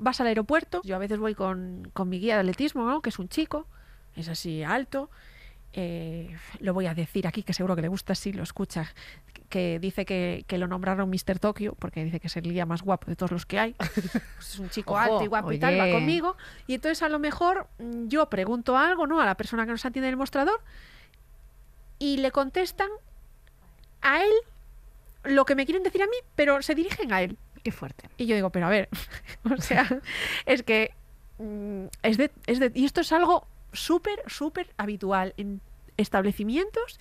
Vas al aeropuerto, yo a veces voy con, mi guía de atletismo, que es un chico, es así alto, eh, lo voy a decir aquí, que seguro que le gusta si lo escucha, que dice que, lo nombraron Mr. Tokio, porque dice que es el día más guapo de todos los que hay. es un chico alto y guapo y tal, va conmigo. Y entonces a lo mejor mm, yo pregunto algo, ¿no? A la persona que nos atiende en el mostrador y le contestan a él lo que me quieren decir a mí, pero se dirigen a él. Qué fuerte. Y yo digo, pero a ver, o sea, es que mm, es y esto es algo súper, súper habitual en establecimientos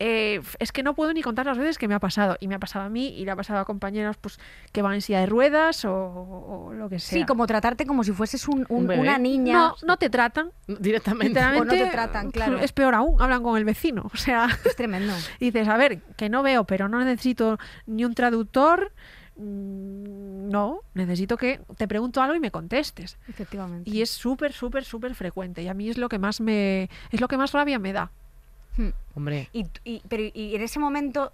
eh, es que no puedo ni contar las veces que me ha pasado. Y me ha pasado a mí y le ha pasado a compañeros pues, que van en silla de ruedas o, lo que sea. Sí, como tratarte como si fueses un, una niña. No, no te tratan. Directamente. no te tratan, claro. Es peor aún, hablan con el vecino. O sea, es tremendo. dices, a ver, que no veo, pero no necesito ni un traductor. Mm, no, necesito que te pregunto algo y me contestes. Efectivamente. Y es súper, súper, súper frecuente. Y a mí es lo que más me, es lo que más rabia me da. Hmm. Hombre. Y, pero, y en ese momento,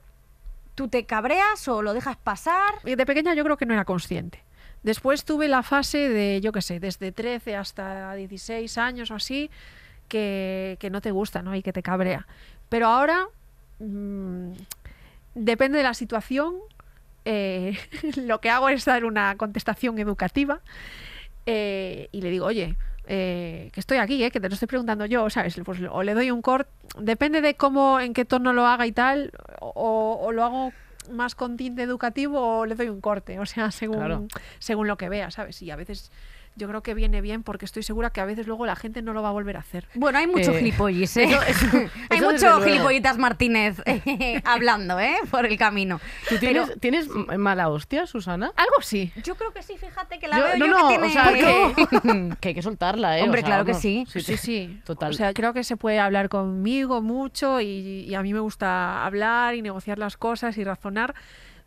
¿tú te cabreas o lo dejas pasar? Eh, de pequeña yo creo que no era consciente. Después tuve la fase de, yo qué sé, desde 13 hasta 16 años o así, que, que no te gusta, ¿no? Y que te cabrea. Pero ahora, mm, depende de la situación, eh, lo que hago es dar una contestación educativa eh, y le digo, oye, eh, que estoy aquí, eh, que te lo estoy preguntando yo, ¿sabes? Pues, o le doy un corte... depende de cómo, en qué tono lo haga y tal, o, o lo hago más con tinte educativo o le doy un corte, o sea, según, según lo que vea, ¿sabes? Y a veces yo creo que viene bien porque estoy segura que a veces luego la gente no lo va a volver a hacer. Bueno, hay mucho eh, gilipollis, ¿eh? hay mucho gilipollitas Martínez hablando, ¿eh? Por el camino. tienes, mala hostia, Susana? Algo sí. Yo creo que sí, fíjate que la veo que que... hay que soltarla, ¿eh? Hombre, claro que sí. Sí, sí, Total. O sea, creo que se puede hablar conmigo mucho y, y a mí me gusta hablar y negociar las cosas y razonar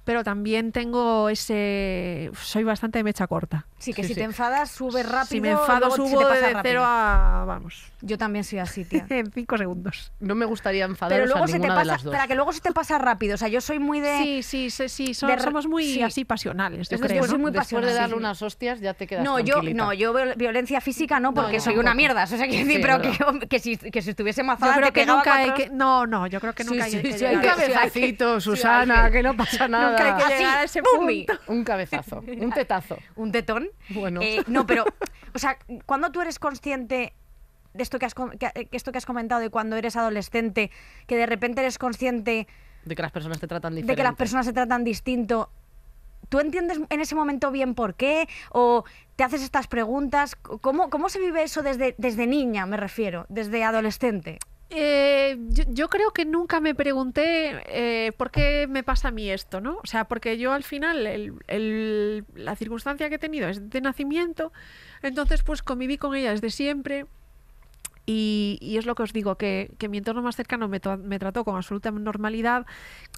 pero también tengo ese... soy bastante de mecha corta. Sí, que si te enfadas, subes rápido. Si me enfado, subo de cero a. Vamos. Yo también soy así, tía. en cinco segundos. No me gustaría enfadar Pero a se te Para que luego se te pasa rápido. O sea, yo soy muy de. Sí, sí, sí. sí somos muy así pasionales. Yo, soy muy Después de darle unas hostias, ya te quedas. No, yo, no, yo violencia física no, porque soy una mierda. O sea, que decir, pero que, que, si, que si estuviese mazada, yo creo que nunca hay que. No, no, yo creo que nunca hay que. Un cabezacito, Susana, que no pasa nada. Nunca hay que llegar a ese punto. Un cabezazo. Un tetazo. Un tetón. Bueno. Eh, no, pero, o sea, cuando tú eres consciente de esto que has, esto que has comentado y cuando eres adolescente, que de repente eres consciente... De que las personas te tratan De que las personas se tratan distinto. ¿Tú entiendes en ese momento bien por qué? ¿O te haces estas preguntas? ¿Cómo, se vive eso desde, desde niña, me refiero, desde adolescente? Eh, yo, creo que nunca me pregunté eh, por qué me pasa a mí esto, ¿no? O sea, porque yo al final la circunstancia que he tenido es de nacimiento, entonces pues conviví con ella desde siempre. Y, es lo que os digo, que, que mi entorno más cercano me, trató con absoluta normalidad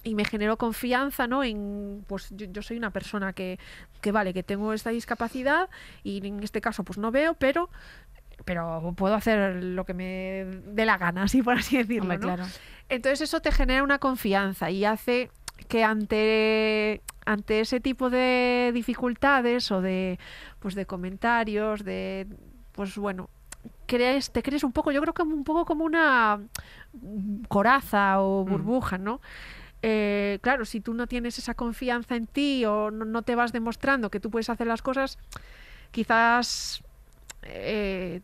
y me generó confianza, ¿no? En, pues yo, soy una persona que, que, vale, que tengo esta discapacidad y en este caso pues no veo, pero pero puedo hacer lo que me dé la gana, así por así decirlo. claro. Entonces eso te genera una confianza y hace que ante, ante ese tipo de dificultades o de, pues de comentarios, de, pues bueno, crees, te crees un poco, yo creo que un poco como una coraza o mm. burbuja, ¿no? Eh, claro, si tú no tienes esa confianza en ti o no, te vas demostrando que tú puedes hacer las cosas, quizás eh,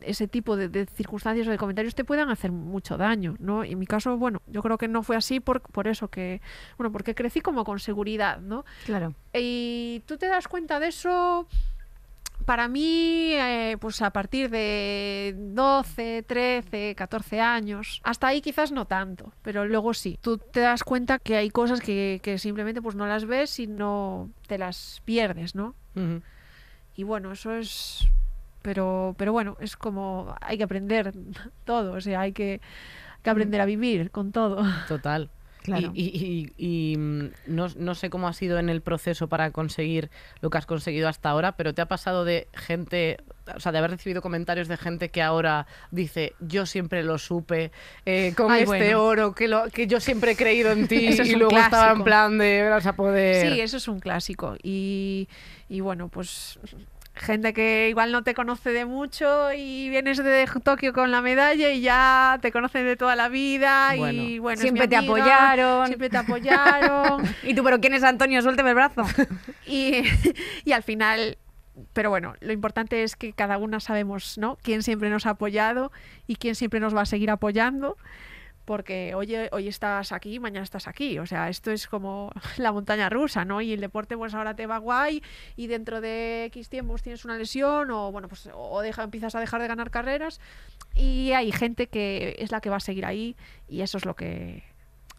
ese tipo de, circunstancias o de comentarios te puedan hacer mucho daño, ¿no? en mi caso, bueno, yo creo que no fue así por, por eso que, bueno, porque crecí como con seguridad, ¿no? Claro. Y tú te das cuenta de eso para mí, eh, pues a partir de 12, 13, 14 años, hasta ahí quizás no tanto, pero luego sí. Tú te das cuenta que hay cosas que, simplemente pues no las ves y no te las pierdes, ¿no? Y bueno, eso es pero, pero bueno, es como hay que aprender todo, o sea, hay que, aprender a mm. vivir con todo. Total. Y, mm, no, sé cómo ha sido en el proceso para conseguir lo que has conseguido hasta ahora, pero te ha pasado de gente, o sea, de haber recibido comentarios de gente que ahora dice, yo siempre lo supe, eh, con este oro, que, lo, que yo siempre he creído en ti y luego estaba en plan de, veras a poder... Sí, eso es un clásico. Y, y bueno, pues gente que igual no te conoce de mucho y vienes de Tokio con la medalla y ya te conocen de toda la vida y bueno, siempre te apoyaron, siempre te apoyaron. y tú, pero quién es Antonio, suélteme el brazo. y, y al final pero bueno, lo importante es que cada una sabemos, ¿no? quién siempre nos ha apoyado y quién siempre nos va a seguir apoyando porque oye, hoy estás aquí, mañana estás aquí. O sea, esto es como la montaña rusa, ¿no? Y el deporte, pues ahora te va guay y dentro de X tiempos tienes una lesión o, bueno, pues o empiezas a dejar de ganar carreras. Y hay gente que es la que va a seguir ahí y eso es lo que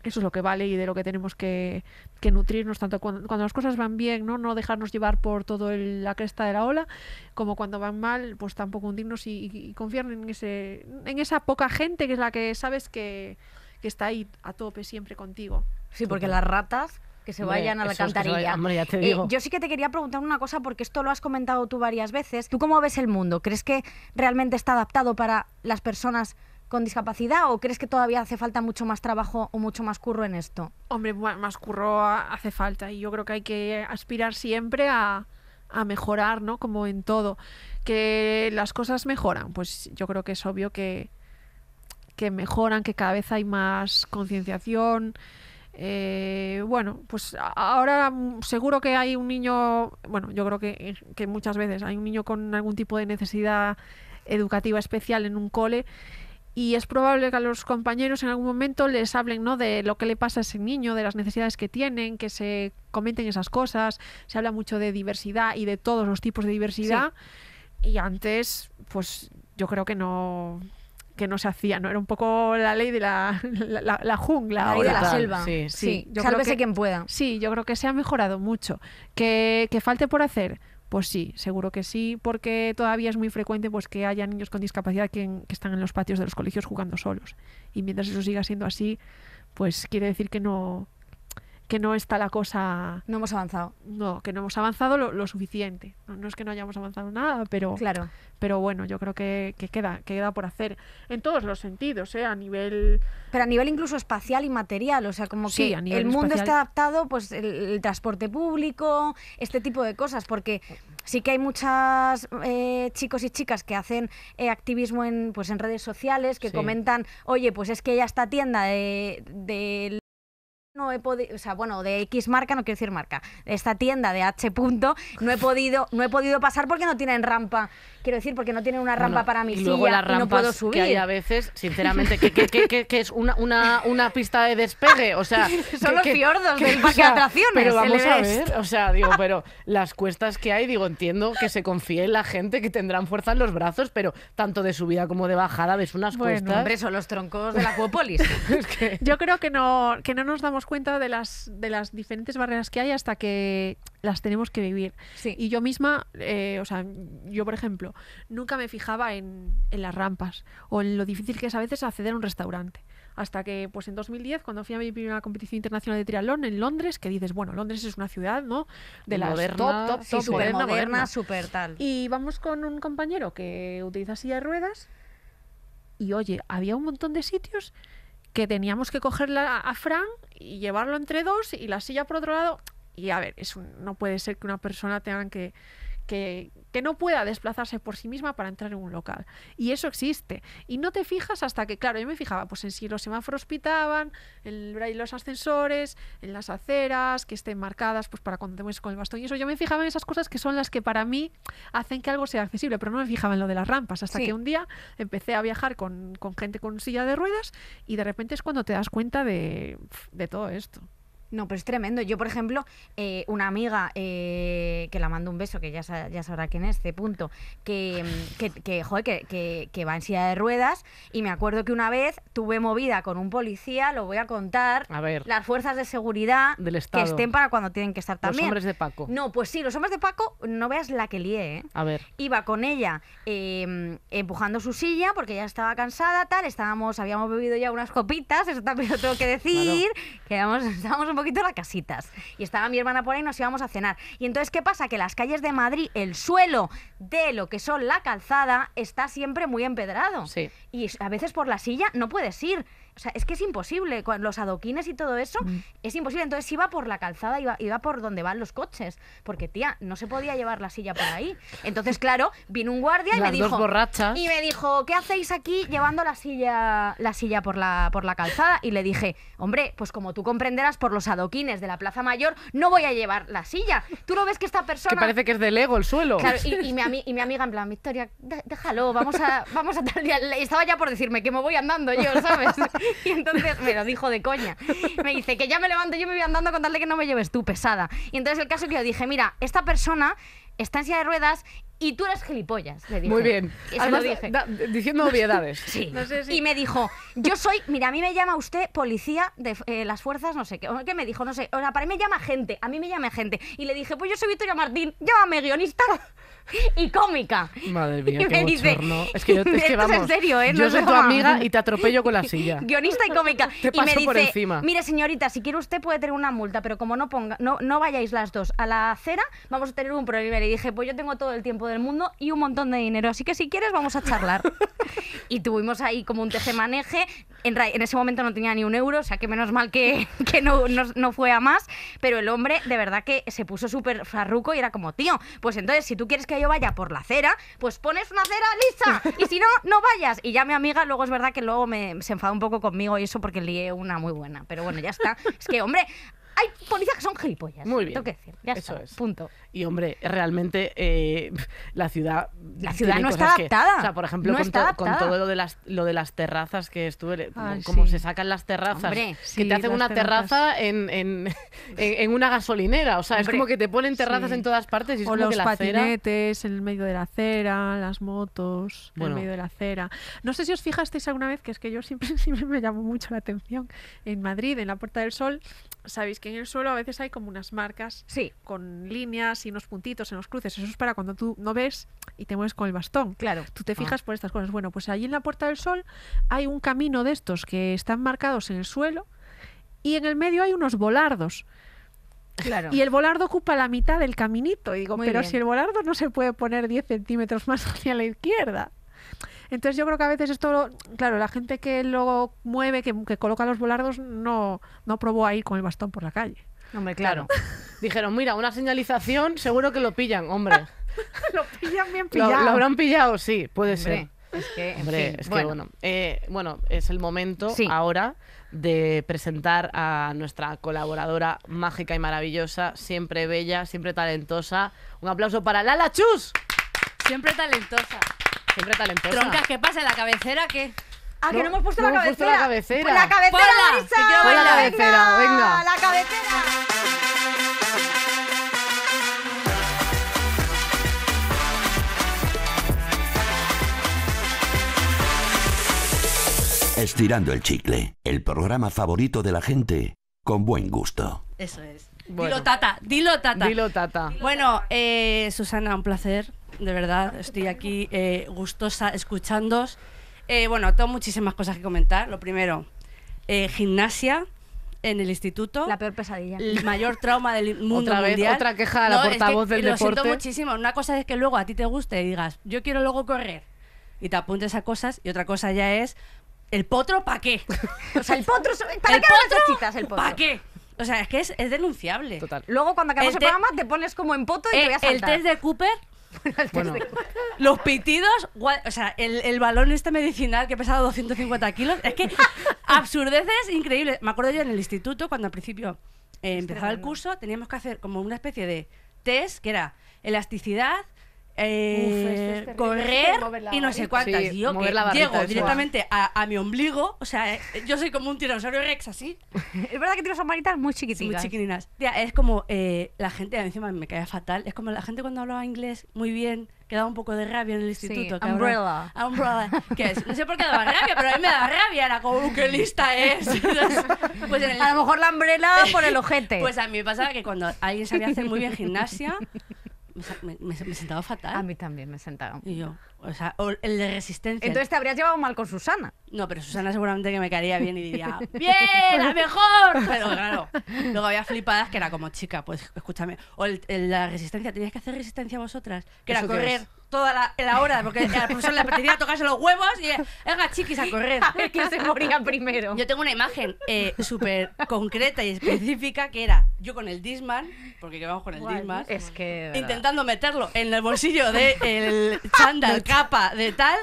eso es lo que vale y de lo que tenemos que, nutrirnos, tanto cuando, las cosas van bien, ¿no? no dejarnos llevar por toda la cresta de la ola, como cuando van mal, pues tampoco hundirnos y, confiar en, ese, en esa poca gente que es la que sabes que, está ahí a tope siempre contigo. Sí, porque las ratas que se vayan a la cantarilla. Eh, yo sí que te quería preguntar una cosa, porque esto lo has comentado tú varias veces. ¿Tú cómo ves el mundo? ¿Crees que realmente está adaptado para las personas con discapacidad o crees que todavía hace falta mucho más trabajo o mucho más curro en esto? Hombre, más curro hace falta y yo creo que hay que aspirar siempre a, mejorar, ¿no? Como en todo. Que las cosas mejoran, pues yo creo que es obvio que, que mejoran, que cada vez hay más concienciación. Eh, bueno, pues ahora seguro que hay un niño, bueno, yo creo que, que muchas veces hay un niño con algún tipo de necesidad educativa especial en un cole y es probable que a los compañeros en algún momento les hablen ¿no? de lo que le pasa a ese niño, de las necesidades que tienen, que se comenten esas cosas. Se habla mucho de diversidad y de todos los tipos de diversidad. Y antes, pues yo creo que no que no se hacía, ¿no? Era un poco la ley de la, la, jungla. La ley de la selva. Sí, Yo creo que, Sí, yo creo que se ha mejorado mucho. Que, que falte por hacer, pues sí, seguro que sí, porque todavía es muy frecuente pues, que haya niños con discapacidad que, que están en los patios de los colegios jugando solos. Y mientras eso siga siendo así, pues quiere decir que no, que no está la cosa... No hemos avanzado. No, que no hemos avanzado lo, suficiente. No, es que no hayamos avanzado nada, pero... Claro. Pero bueno, yo creo que, queda, queda por hacer en todos los sentidos, ¿eh? A nivel... Pero a nivel incluso espacial y material, o sea, como que el mundo está adaptado, pues el, transporte público, este tipo de cosas, porque sí que hay muchas eh, chicos y chicas que hacen eh, activismo en, pues, en redes sociales, que comentan, oye, pues es que ya está tienda de, de no he podido, o sea, bueno, de X marca, no quiero decir marca, esta tienda de H punto, no he podido, no he podido pasar porque no tienen rampa quiero decir, porque no tienen una rampa para mi y las y no puedo subir. Que hay a veces, sinceramente, que, es una, una, pista de despegue. O sea, son los fiordos del de atracciones. Pero vamos a ver, o sea, digo, pero las cuestas que hay, digo, entiendo que se confíe en la gente que tendrán fuerza en los brazos, pero tanto de subida como de bajada ves unas cuestas. Hombre, son los troncos de la Acuópolis. Yo creo que no, que no nos damos cuenta de las, de las diferentes barreras que hay hasta que las tenemos que vivir. Y yo misma, eh, o sea, yo por ejemplo, nunca me fijaba en, las rampas o en lo difícil que es a veces acceder a un restaurante. Hasta que, pues en 2010, cuando fui a mi primera competición internacional de triatlón en Londres, que dices, bueno, Londres es una ciudad, ¿no? De la moderna, top, top, super moderna, super tal. Y vamos con un compañero que utiliza silla de ruedas y, oye, había un montón de sitios que teníamos que cogerla a Fran y llevarlo entre dos y la silla por otro lado y a ver, no puede ser que una persona tenga que, que, que, no pueda desplazarse por sí misma para entrar en un local. Y eso existe. Y no te fijas hasta que, claro, yo me fijaba pues en si los semáforos pitaban, en los ascensores, en las aceras, que estén marcadas pues para cuando te mueves con el bastón y eso. Yo me fijaba en esas cosas que son las que para mí hacen que algo sea accesible, pero no me fijaba en lo de las rampas. Hasta que un día empecé a viajar con, con, gente con silla de ruedas y de repente es cuando te das cuenta de, de todo esto. No, pero es tremendo. Yo, por ejemplo, eh, una amiga eh, que la mando un beso, que ya, sabrá quién es, este punto, que, mm, que, que, joder, que, va en silla de ruedas. Y me acuerdo que una vez tuve movida con un policía, lo voy a contar. A ver. Las fuerzas de seguridad que estén para cuando tienen que estar también. Los hombres de Paco. No, pues sí, los hombres de Paco, no veas la que lié, ¿eh? A ver. Iba con ella eh, empujando su silla porque ya estaba cansada, tal. Estábamos, habíamos bebido ya unas copitas, eso también lo tengo que decir. Que estábamos poquito las casitas. Y estaba mi hermana por ahí y nos íbamos a cenar. Y entonces, ¿qué pasa? Que las calles de Madrid, el suelo de lo que son la calzada, está siempre muy empedrado. Sí. Y a veces por la silla no puedes ir. O sea, es que es imposible. Los adoquines y todo eso mm. es imposible. Entonces iba por la calzada, iba, por donde van los coches. Porque, tía, no se podía llevar la silla por ahí. Entonces, claro, vino un guardia y me dijo. Y me dijo, ¿qué hacéis aquí llevando la silla, la silla por la, por la calzada? Y le dije, hombre, pues como tú comprenderás por los adoquines de la Plaza Mayor, no voy a llevar la silla. Tú lo ves que esta persona. Que parece que es de Lego el suelo. y, mi, y mi amiga, en plan, Victoria, déjalo, vamos a, vamos a tal día. Estaba ya por decirme que me voy andando yo, ¿sabes? Y entonces me lo dijo de coña. Me dice que ya me levanto, yo me voy andando con tal que no me lleves tú pesada. Y entonces el caso que yo dije, mira, esta persona está en silla de ruedas y tú eres gilipollas, le dije. Muy bien. Eso lo dije. diciendo obviedades. sí. Y me dijo, yo soy, mira, a mí me llama usted policía de eh, las fuerzas, no sé qué. ¿Qué me dijo? No sé. O sea, para mí me llama gente, a mí me llama gente. Y le dije, pues yo soy Victoria Martín, llámame guionista y cómica. Madre mía, y me Dice, es que yo te es en serio, ¿eh? yo soy tu amiga y te atropello con la silla. Guionista y cómica. y me dice, Mire, señorita, si quiere usted puede tener una multa, pero como no ponga, no, no vayáis las dos a la acera, vamos a tener un problema. Y dije, pues yo tengo todo el tiempo del mundo y un montón de dinero. Así que si quieres, vamos a charlar. y tuvimos ahí como un teje En, en ese momento no tenía ni un euro, o sea que menos mal que, que no, no, fue a más. Pero el hombre, de verdad que se puso súper farruco y era como, tío, pues entonces si tú quieres que yo vaya por la acera, pues pones una acera lisa. Y si no, no vayas. Y ya mi amiga, luego es verdad que luego me, se enfadó un poco conmigo y eso porque lié una muy buena. Pero bueno, ya está. Es que, hombre, hay policías que son gilipollas. Muy bien. Eso es. Punto. Y hombre, realmente eh, la ciudad. La ciudad no está adaptada. o sea, por ejemplo, con, todo lo de, las, lo de las terrazas que estuve. como se sacan las terrazas. que te hacen una terraza en, una gasolinera. O sea, es como que te ponen terrazas en todas partes. Y es los que la patinetes en el medio de la acera, las motos en el medio de la acera. No sé si os fijasteis alguna vez, que es que yo siempre, siempre me llamo mucho la atención. En Madrid, en la Puerta del Sol, sabéis que en el suelo a veces hay como unas marcas sí. con líneas y unos puntitos en los cruces. Eso es para cuando tú no ves y te mueves con el bastón. Claro. Tú te ah. fijas por estas cosas. Bueno, pues allí en la Puerta del Sol hay un camino de estos que están marcados en el suelo y en el medio hay unos volardos. Claro. Y el volardo ocupa la mitad del caminito. Y digo, pero si el volardo no se puede poner 10 centímetros más hacia la izquierda. Entonces yo creo que a veces esto, claro, la gente que lo mueve, que, coloca los volardos, no, no probó a ir con el bastón por la calle. Hombre, claro. Dijeron, mira, una señalización, seguro que lo pillan, hombre. lo pillan bien pillado. Lo, habrán pillado, sí, puede ser. Es que, Hombre, es bueno. bueno, eh, bueno, es el momento ahora de presentar a nuestra colaboradora mágica y maravillosa, siempre bella, siempre talentosa. Un aplauso para Lala Chus. Siempre talentosa. Siempre talentosa. Troncas, ¿qué pasa? ¿La cabecera qué? Ah, que no hemos puesto, la, cabecera. puesto la cabecera. la cabecera. la cabecera, venga. La cabecera. Estirando el chicle, el programa favorito de la gente con buen gusto. Eso es. Dilo tata, dilo tata. Dilo tata. Bueno, eh, Susana, un placer, de verdad. Estoy aquí eh, gustosa escuchándos. Eh, bueno, tengo muchísimas cosas que comentar. Lo primero, gimnasia en el instituto. La peor pesadilla. El mayor trauma del mundo otra Otra queja a la portavoz del deporte. Lo siento muchísimo. Una cosa es que luego a ti te guste y digas, yo quiero luego correr. Y te apuntes a cosas. Y otra cosa ya es, ¿el potro para qué? o sea, ¿el potro? ¿Para el qué potro, el potro? ¿Para qué? O sea, es que es, denunciable. Total. Luego, cuando acabamos el, programa, te pones como en poto y te eh, voy a saltar. El test de Cooper. Los pitidos, o sea, el, el, balón este medicinal que pesaba 250 kilos, es que absurdeces increíbles. Me acuerdo yo en el instituto, cuando al principio eh, empezaba el curso, teníamos que hacer como una especie de test que era elasticidad, eh, correr y no sé cuántas. yo que llego directamente a, mi ombligo, o sea, eh, yo soy como un tiranosaurio rex así. es verdad que tienes manitas muy chiquititas. Muy chiquitinas. es como eh, la gente, encima me caía fatal, es como la gente cuando hablaba inglés muy bien, que un poco de rabia en el instituto. umbrella. Que es, no sé por qué daba rabia, pero a mí me daba rabia. Era como, uh, qué lista es. Pues a lo mejor la umbrella por el ojete. pues a mí me pasaba que cuando alguien sabía hacer muy bien gimnasia, me, sentaba fatal. A mí también me sentaba Y yo, o sea, el de resistencia. Entonces te habrías llevado mal con Susana. No, pero Susana seguramente que me caería bien y diría, ¡Bien! ¡La mejor! Pero claro, luego había flipadas que era como, chica, pues escúchame. O la resistencia, tenías que hacer resistencia vosotras, que era correr toda la, hora, porque al profesor le apetecía tocarse los huevos y venga, chiquis, a correr. A quién se moría primero. Yo tengo una imagen eh, súper concreta y específica que era yo con el Disman, porque vamos con el Disman, es que, intentando meterlo en el bolsillo del de chándal, capa, de tal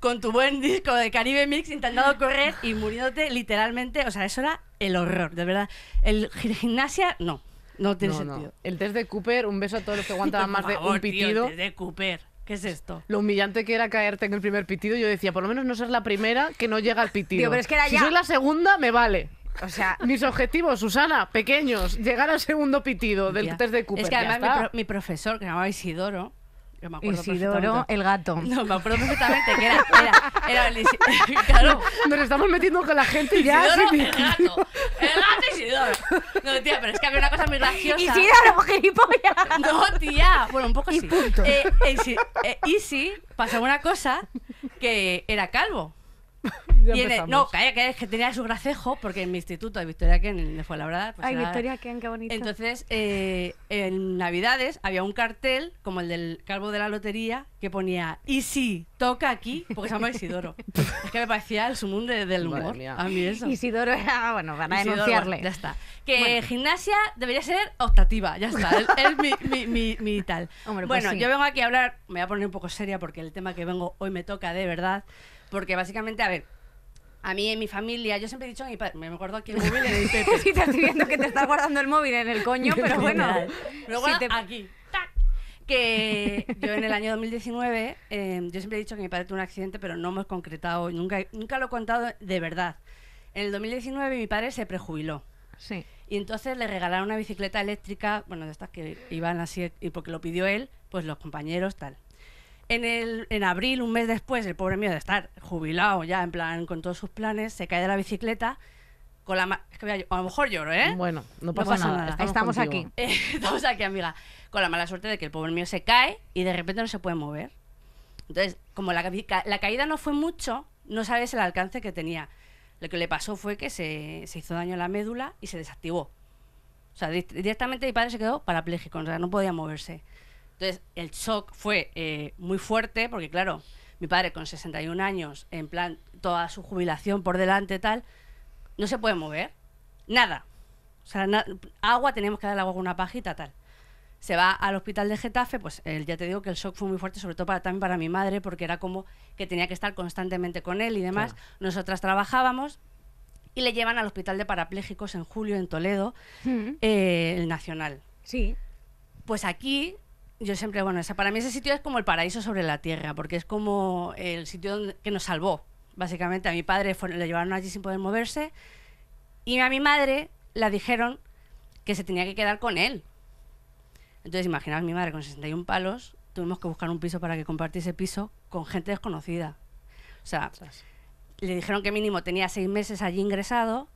con tu buen disco de Caribe Mix intentando correr y muriéndote literalmente. O sea, eso era el horror, de verdad. El gimnasia, no. No tiene sentido. El test de Cooper, un beso a todos los que aguantaban más de un pitido. el test de Cooper. ¿Qué es esto? Lo humillante que era caerte en el primer pitido, yo decía, por lo menos no ser la primera que no llega al pitido. Si soy la segunda, me vale. O sea, Mis objetivos, Susana, pequeños, llegar al segundo pitido del test de Cooper. Es que además mi, profesor, que se llamaba Isidoro, yo me acuerdo Isidoro, el gato. No, me acuerdo perfectamente que era, era, era Claro. Nos estamos metiendo con la gente ya. Isidoro, el gato. El gato Isidoro. No, tía, pero es que había una cosa muy graciosa. Isidoro, gilipollas. No, tía. Bueno, un poco sí. Y punto. Eh, eh, eh, Isi una cosa que era calvo. no, que, tenía su gracejo, porque en mi instituto de Victoria Ken, le fue Pues Ay, Victoria Ken, qué bonito. Entonces, eh, en Navidades había un cartel, como el del calvo de la lotería, que ponía, y si toca aquí, porque se llama Isidoro. es que me parecía el sumum del humor. A mí eso. Isidoro era, bueno, van a denunciarle. ya está. Que gimnasia debería ser optativa, ya está. Es mi, tal. Pues bueno, yo vengo aquí a hablar, me voy a poner un poco seria porque el tema que vengo hoy me toca de verdad. Porque básicamente, a ver, a mí en mi familia, yo siempre he dicho a mi padre, me acuerdo aquí el móvil en el sí, te estoy viendo que te estás guardando el móvil en el coño, pero bueno. aquí. Que yo en el año 2019, eh, yo siempre he dicho que mi padre tuvo un accidente, pero no hemos concretado, nunca, nunca lo he contado de verdad. En el 2019 mi padre se prejubiló. Sí. Y entonces le regalaron una bicicleta eléctrica, bueno, de estas que iban así, y porque lo pidió él, pues los compañeros, tal. En, abril, un mes después, el pobre mío de estar jubilado ya, en plan, con todos sus planes, se cae de la bicicleta. Con la a, lo mejor lloro, ¿eh? Bueno, no pasa, nada. Estamos, aquí. Estamos aquí, amiga. Con la mala suerte de que el pobre mío se cae y de repente no se puede mover. Entonces, como la, caída no fue mucho, no sabes el alcance que tenía. Lo que le pasó fue que se, hizo daño a la médula y se desactivó. O sea, directamente mi padre se quedó parapléjico, o sea, no podía moverse. Entonces, el shock fue eh, muy fuerte, porque claro, mi padre con 61 años, en plan, toda su jubilación por delante, tal, no se puede mover, nada. O sea, agua, tenemos que darle agua con una pajita, tal. Se va al hospital de Getafe, pues eh, ya te digo que el shock fue muy fuerte, sobre todo también para mi madre, porque era como que tenía que estar constantemente con él y demás. Nosotras trabajábamos, y le llevan al hospital de parapléjicos en julio en Toledo, mm. eh, el Nacional. Sí. Pues aquí yo siempre, bueno, para mí ese sitio es como el paraíso sobre la tierra, porque es como el sitio que nos salvó, básicamente. A mi padre le lo llevaron allí sin poder moverse y a mi madre la dijeron que se tenía que quedar con él. Entonces, imaginaos mi madre con 61 palos, tuvimos que buscar un piso para que compartiese piso con gente desconocida. O sea, le dijeron que mínimo tenía seis meses allí ingresado.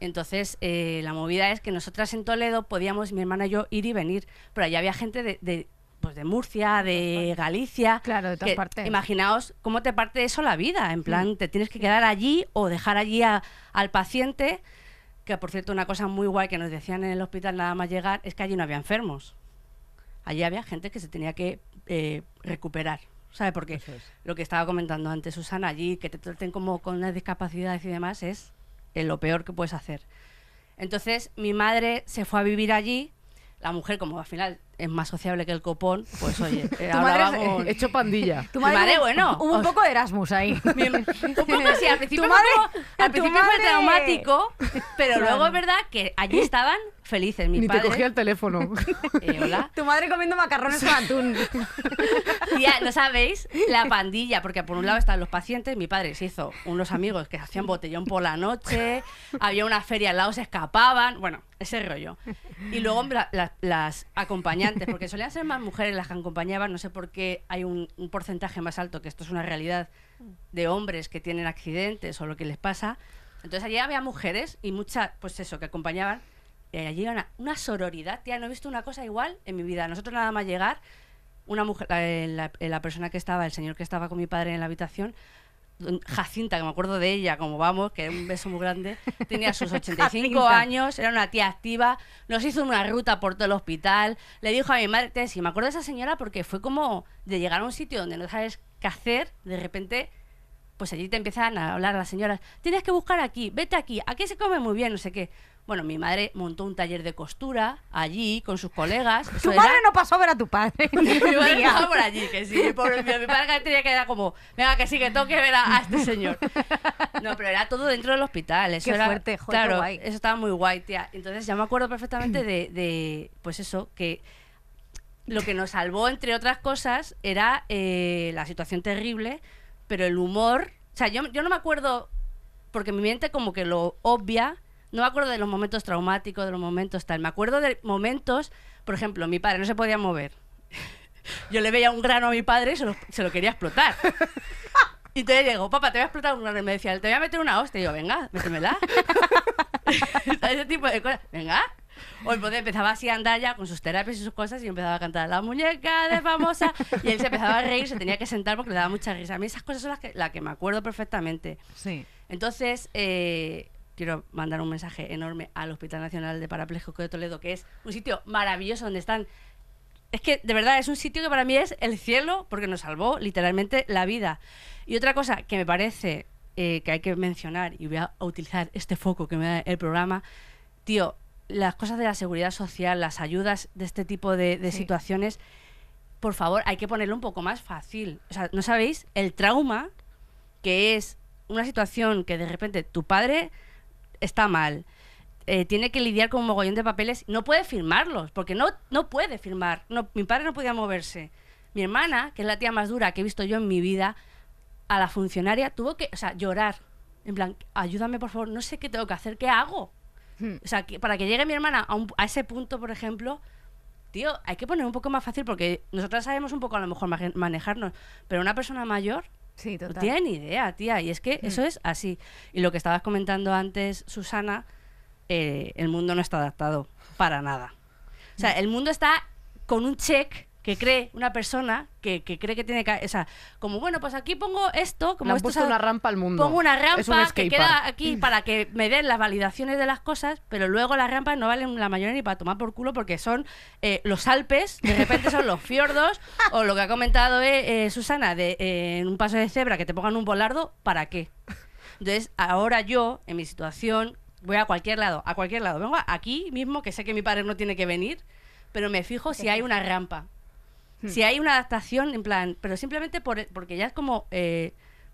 Entonces, eh, la movida es que nosotras en Toledo podíamos, mi hermana y yo, ir y venir, pero allá había gente de pues de Murcia, de Galicia. Claro, de todas partes. Imaginaos cómo te parte eso la vida. En mm. plan, te tienes que quedar allí o dejar allí al paciente. Que por cierto, una cosa muy guay que nos decían en el hospital nada más llegar es que allí no había enfermos. Allí había gente que se tenía que eh, recuperar. ¿Sabes? Porque es. lo que estaba comentando antes Susana, allí que te traten como con unas discapacidades y demás es eh, lo peor que puedes hacer. Entonces mi madre se fue a vivir allí. La mujer, como al final es más sociable que el copón, pues oye, eh, hecho pandilla. Tu madre, bueno. Hubo un poco de Erasmus ahí. un poco así, al principio, al principio fue traumático, pero luego es verdad que allí estaban felices Mi Ni te cogía el teléfono. Eh, hola. Tu madre comiendo macarrones con atún. ya no sabéis la pandilla, porque por un lado estaban los pacientes, mi padre se hizo unos amigos que hacían botellón por la noche, había una feria al lado, se escapaban, bueno, ese rollo. Y luego las acompañaban porque solían ser más mujeres las que acompañaban, no sé por qué hay un, porcentaje más alto, que esto es una realidad de hombres que tienen accidentes o lo que les pasa. Entonces allí había mujeres y muchas, pues eso, que acompañaban. Y allí era una, sororidad, tía, no he visto una cosa igual en mi vida. Nosotros nada más llegar, una mujer, eh, la persona que estaba, el señor que estaba con mi padre en la habitación, Jacinta, que me acuerdo de ella, como vamos, que un beso muy grande, tenía sus 85 años, era una tía activa, nos hizo una ruta por todo el hospital, le dijo a mi madre, Tessy, me acuerdo de esa señora porque fue como de llegar a un sitio donde no sabes qué hacer, de repente, pues allí te empiezan a hablar las señoras, tienes que buscar aquí, vete aquí, aquí se come muy bien, no sé qué. Bueno, mi madre montó un taller de costura allí con sus colegas. Tu padre no pasó a ver a tu padre. mi madre estaba por allí, que sí, Mi padre tenía que era como, venga, que sí, que tengo ver a, este señor. No, pero era todo dentro del hospital. Eso fuerte, eso estaba muy guay, tía. Entonces ya me acuerdo perfectamente de, pues eso, que lo que nos salvó, entre otras cosas, era eh, la situación terrible, pero el humor. O sea, yo, yo no me acuerdo, porque mi mente como que lo obvia, no me acuerdo de los momentos traumáticos, de los momentos tal. Me acuerdo de momentos, por ejemplo, mi padre no se podía mover. Yo le veía un grano a mi padre y se lo, quería explotar. Y entonces llegó papá, te voy a explotar un grano. Y me decía, te voy a meter una hostia. Y yo, venga, métemela. Ese tipo de cosas. Venga. O empezaba así a andar ya con sus terapias y sus cosas y empezaba a cantar la muñeca de famosa y él se empezaba a reír, se tenía que sentar porque le daba mucha risa. A mí esas cosas son las que, las que me acuerdo perfectamente. Sí. Entonces, eh, quiero mandar un mensaje enorme al Hospital Nacional de Paraplejos de Toledo, que es un sitio maravilloso donde están es que de verdad es un sitio que para mí es el cielo porque nos salvó literalmente la vida. Y otra cosa que me parece eh, que hay que mencionar y voy a utilizar este foco que me da el programa, tío, las cosas de la seguridad social, las ayudas de este tipo de, situaciones, por favor, hay que ponerlo un poco más fácil. O sea, no sabéis el trauma que es una situación que de repente tu padre está mal. Eh, tiene que lidiar con un mogollón de papeles, no puede firmarlos, porque no, no puede firmar. mi padre no podía moverse. Mi hermana, que es la tía más dura que he visto yo en mi vida, a la funcionaria tuvo que, llorar. En plan, ayúdame por favor, no sé qué tengo que hacer, ¿qué hago? Hmm. O sea, para que llegue mi hermana a, a, ese punto, por ejemplo, tío, hay que poner un poco más fácil porque nosotras sabemos un poco a lo mejor manejarnos, pero una persona mayor no tienen idea, tía. Y es que mm. eso es así. Y lo que estabas comentando antes, Susana, eh, el mundo no está adaptado para nada. O sea, mm. el mundo está con un check que cree una persona que, que cree que tiene que. O sea, como bueno, pues aquí pongo esto. como puesto una rampa al mundo. Pongo una rampa que queda aquí para que me den las validaciones de las cosas, pero luego las rampas no valen la mayoría ni para tomar por culo porque son eh, los Alpes, de repente son los fiordos, o lo que ha comentado eh, eh, Susana, de en un paso de cebra que te pongan un volardo, ¿para qué? Entonces, ahora yo, en mi situación, voy a cualquier lado, a cualquier lado. Vengo aquí mismo, que sé que mi padre no tiene que venir, pero me fijo si hay una rampa. Si hmm. hay una adaptación, en plan, pero simplemente porque ya es como eh,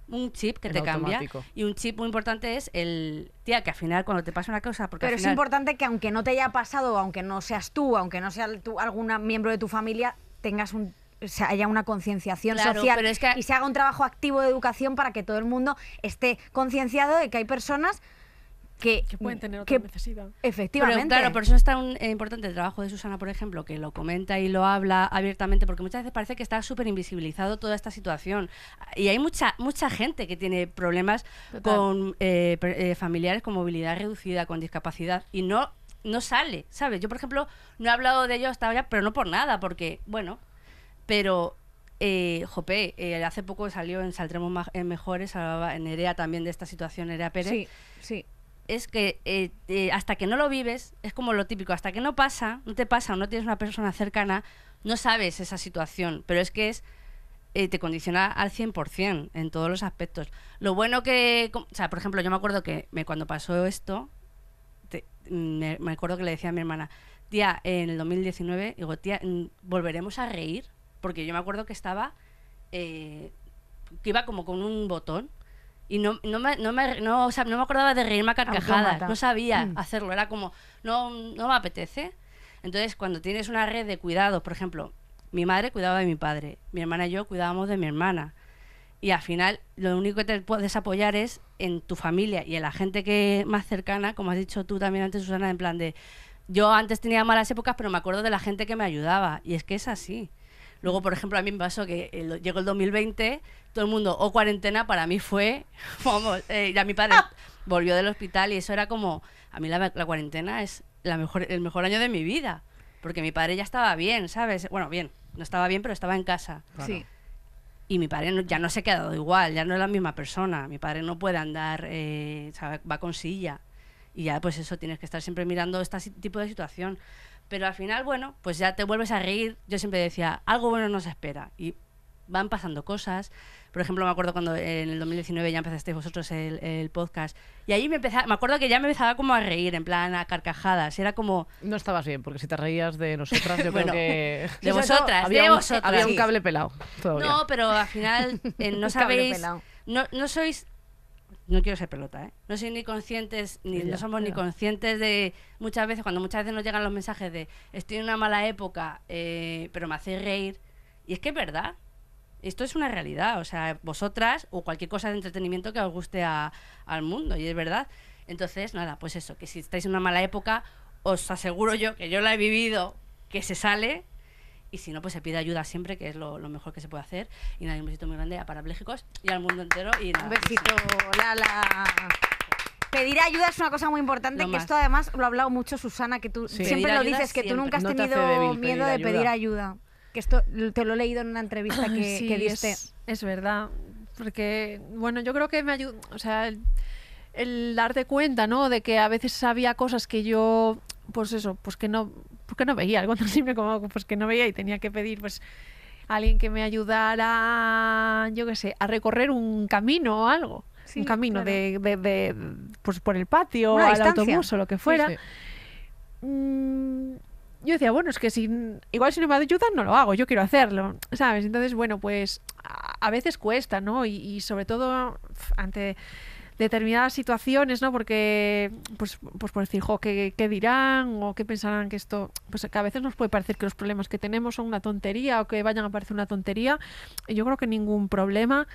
un chip que te cambia. Y un chip muy importante es el. Tía, que al final cuando te pasa una cosa. Porque pero es importante que aunque no te haya pasado, aunque no seas tú, aunque no sea tú, algún miembro de tu familia, tengas un haya una concienciación social y se haga un trabajo activo de educación para que todo el mundo esté concienciado de que hay personas que, pueden tener otra necesidad. Efectivamente. Pero, claro, por eso es tan eh, importante el trabajo de Susana, por ejemplo, que lo comenta y lo habla abiertamente, porque muchas veces parece que está súper invisibilizado toda esta situación. Y hay mucha, mucha gente que tiene problemas con eh, eh, familiares con movilidad reducida, con discapacidad, y no, no sale, ¿sabes? Yo, por ejemplo, no he hablado de ello hasta ahora, pero no por nada, porque, bueno, pero eh, Jope, hace poco salió en Saltremos Mejores, hablaba en Erea también de esta situación, Erea Pérez. Sí, sí es que eh, eh, hasta que no lo vives, es como lo típico, hasta que no pasa, no te pasa o no tienes una persona cercana, no sabes esa situación, pero es que es eh, te condiciona al 100% en todos los aspectos. Lo bueno que, o sea, por ejemplo, yo me acuerdo que me, cuando pasó esto, me, me, acuerdo que le decía a mi hermana, tía, en el 2019, digo, tía, mm, volveremos a reír, porque yo me acuerdo que estaba, que iba como con un botón y no, me, no, me, no, me acordaba de reírme a carcajadas, no sabía mm. hacerlo, era como, no, no me apetece. Entonces, cuando tienes una red de cuidados, por ejemplo, mi madre cuidaba de mi padre, mi hermana y yo cuidábamos de mi hermana. Y al final, lo único que te puedes apoyar es en tu familia y en la gente que más cercana, como has dicho tú también antes, Susana, en plan de, yo antes tenía malas épocas, pero me acuerdo de la gente que me ayudaba. Y es que es así. Luego, por ejemplo, a mí me pasó que llegó el 2020, todo el mundo, o oh, cuarentena, para mí fue, vamos, eh, ya mi padre ah. volvió del hospital y eso era como, a mí la, la cuarentena es la mejor, el mejor año de mi vida, porque mi padre ya estaba bien, ¿sabes? Bueno, bien, no estaba bien, pero estaba en casa. Sí. Y mi padre ya no se ha quedado igual, ya no es la misma persona. Mi padre no puede andar, eh, va con silla. Y ya, pues eso, tienes que estar siempre mirando este tipo de situación. Pero al final, bueno, pues ya te vuelves a reír. Yo siempre decía, algo bueno nos espera. Y van pasando cosas. Por ejemplo, me acuerdo cuando en el 2019 ya empezasteis vosotros el, podcast. Y ahí me empezaba, me acuerdo que ya me empezaba como a reír, en plan a carcajadas. Era como. No estabas bien, porque si te reías de nosotras, yo creo que. De vosotras, de un, vosotras. Había un cable pelado. No, pero al final eh, no sabéis. no, no sois no quiero ser pelota, ¿eh? No soy ni conscientes, ni, no somos ni conscientes de muchas veces, cuando muchas veces nos llegan los mensajes de estoy en una mala época, eh, pero me hace reír. Y es que es verdad. Esto es una realidad. O sea, vosotras o cualquier cosa de entretenimiento que os guste al mundo, y es verdad. Entonces, nada, pues eso, que si estáis en una mala época, os aseguro yo que yo la he vivido, que se sale y si no, pues se pide ayuda siempre, que es lo, mejor que se puede hacer. Y nada, un besito muy grande a parapléjicos y al mundo entero. Y un besito, Lala. Pedir ayuda es una cosa muy importante, que esto además lo ha hablado mucho Susana, que tú siempre lo dices, que tú nunca has tenido miedo de pedir ayuda. Que esto te lo he leído en una entrevista que, diste. Es, verdad, porque, bueno, yo creo que me ayuda, o sea, el, el darte cuenta, ¿no? De que a veces había cosas que yo, pues eso, pues que no porque no veía, algo tan simple como pues que no veía y tenía que pedir pues a alguien que me ayudara, yo qué sé, a recorrer un camino o algo, un camino de, pues por el patio, al autobús o lo que fuera. Mm, yo decía, bueno, es que si igual si no me ayudan no lo hago, yo quiero hacerlo, ¿sabes? Entonces, bueno, pues a, veces cuesta, ¿no? y sobre todo ante determinadas situaciones, ¿no? Porque, pues, pues por decir, jo, ¿qué, dirán? ¿O qué pensarán que esto...? Pues que a veces nos puede parecer que los problemas que tenemos son una tontería o que vayan a parecer una tontería. Yo creo que ningún problema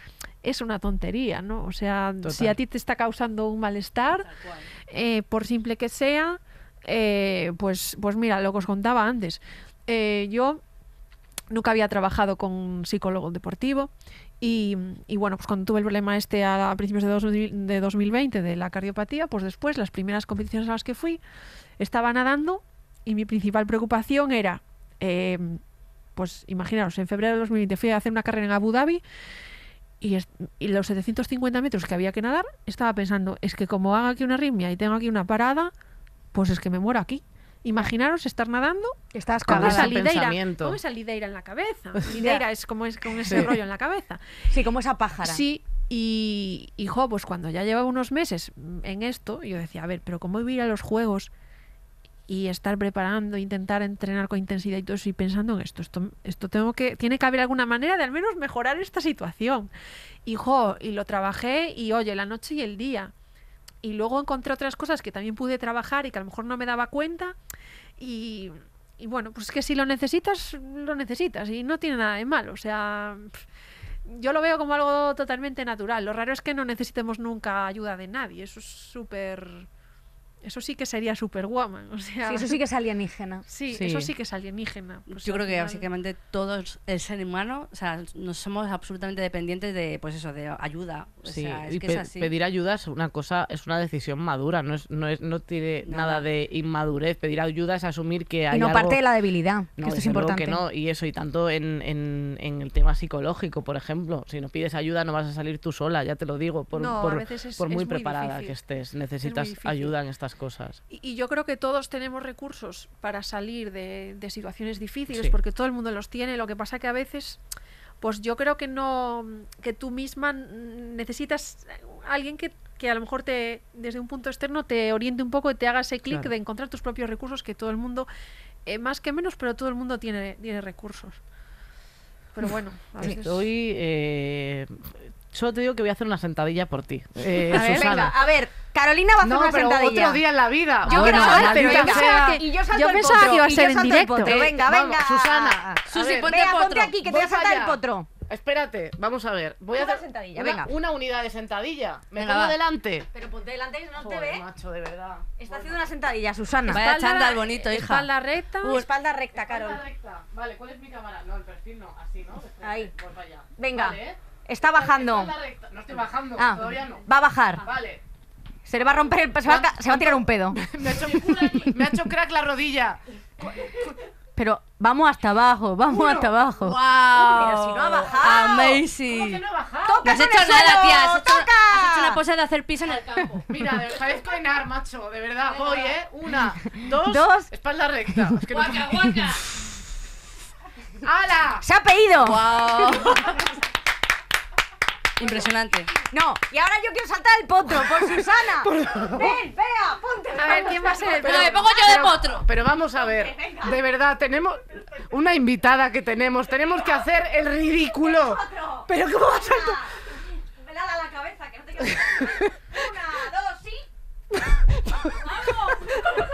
es una tontería, ¿no? O sea, si a ti te está causando un malestar, eh, por simple que sea, eh, pues, pues mira, lo que os contaba antes. Eh, yo nunca había trabajado con un psicólogo deportivo y, bueno, pues cuando tuve el problema este a, principios de, de 2020 de la cardiopatía, pues después, las primeras competiciones a las que fui, estaba nadando y mi principal preocupación era, eh, pues imaginaros, en febrero de 2020 fui a hacer una carrera en Abu Dhabi y, los 750 metros que había que nadar, estaba pensando, es que como hago aquí una arritmia y tengo aquí una parada, pues es que me muero aquí imaginaros estar nadando. Estás con esa lideira, esa en la cabeza. Lideira es como, es, como ese rollo en la cabeza. Sí, como esa pájara. Sí, y, hijo, pues cuando ya llevaba unos meses en esto, yo decía, a ver, pero ¿cómo vivir a los juegos y estar preparando, intentar entrenar con intensidad y todo eso y pensando en esto? Esto, esto tengo que, tiene que haber alguna manera de al menos mejorar esta situación. Y y lo trabajé y oye, la noche y el día y luego encontré otras cosas que también pude trabajar y que a lo mejor no me daba cuenta y, bueno, pues es que si lo necesitas, lo necesitas y no tiene nada de malo, o sea, yo lo veo como algo totalmente natural, lo raro es que no necesitemos nunca ayuda de nadie, eso es súper eso sí que sería Superwoman. O sea, eso sí que es alienígena. Sí, eso sí que es alienígena. Yo creo que básicamente todos el ser humano, o sea, nos somos absolutamente dependientes de, pues eso, de ayuda. O sea, es que es así. pedir ayuda es una cosa, es una decisión madura, no es, no es, no tiene nada, de inmadurez. Pedir ayuda es asumir que hay. Y no parte de la debilidad, que esto es importante. Que no, y eso, y tanto en, el tema psicológico, por ejemplo, si no pides ayuda no vas a salir tú sola, ya te lo digo, por, por, muy, preparada que estés. Necesitas ayuda en estas cosas. Y, yo creo que todos tenemos recursos para salir de, situaciones difíciles, porque todo el mundo los tiene. Lo que pasa que a veces, pues yo creo que no, que tú misma necesitas alguien que, a lo mejor te, desde un punto externo te oriente un poco y te haga ese clic de encontrar tus propios recursos, que todo el mundo, eh, más que menos, pero todo el mundo tiene, tiene recursos. Pero bueno, a Estoy Solo te digo que voy a hacer una sentadilla por ti. a, eh, ver, a ver, Carolina va a hacer una pero sentadilla. Otro día en la vida. Yo creo pensaba que, y yo salto pensaba que iba a ser en directo. venga, venga. Susana, Susi, ponte, potro. ponte aquí que te voy a saltar el potro. Espérate, vamos a ver. Voy a hacer sentadilla, una, venga. una unidad de sentadilla. Me venga, pongo delante. Pero ponte delante y no te ve. macho, de verdad. Está haciendo una sentadilla, Susana. Vaya chándal bonito, eh, hija. Espalda recta. espalda recta, Carol. Espalda recta. Vale, ¿cuál es mi cámara? No, el perfil no, así, ¿no? Ahí. Venga. Eh. Está bajando. Está No estoy bajando, Ah, todavía no. va a bajar. Vale. Se le va a romper el... Se va a, se va a tirar un pedo. Me ha, hecho, me ha hecho crack la rodilla. Pero vamos hasta abajo, vamos hasta abajo. ¡Wow! Pero si no ha bajado. ¿Cómo que no ha bajado? No has hecho nada, tía. Has has hecho una pose de hacer pis en el campo. Mira, de- coinar, macho, de verdad. Voy, ¿eh? Una, dos, Dos. espalda recta. Es guaca! ¡Hala! ¡Se ha pedido! ¡Wow! Impresionante. No, y ahora yo quiero saltar el potro por Susana. Ven, vea, ponte. A ver, ¿quién va a ser el potro? Pero, me pongo yo de potro. Pero vamos a ver, de verdad, tenemos una invitada que tenemos, tenemos que hacer el ridículo. Pero ¿cómo va a saltar? Me la cabeza, que no te quiero. Una, dos, sí. Vamos.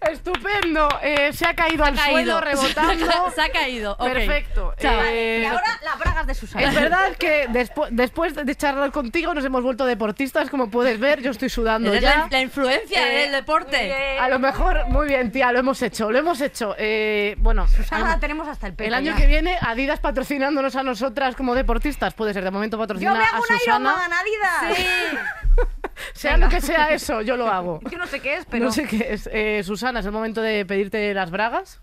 Estupendo. Eh, se ha caído al suelo rebotando. Se ha, caído. Perfecto. Eh, y ahora las bragas de Susana. Es verdad que después de charlar contigo nos hemos vuelto deportistas, como puedes ver. Yo estoy sudando La, influencia eh, del deporte. A lo mejor, muy bien, tía, lo hemos hecho, lo hemos hecho. bueno, Susana tenemos hasta el El año que viene, Adidas patrocinándonos a nosotras como deportistas. Puede ser, de momento patrocina Yo me hago Una Iron Adidas. Sea lo que sea eso, yo lo hago. Yo no sé qué es, pero. No sé qué es. Eh, Susana, es el momento de pedirte las bragas.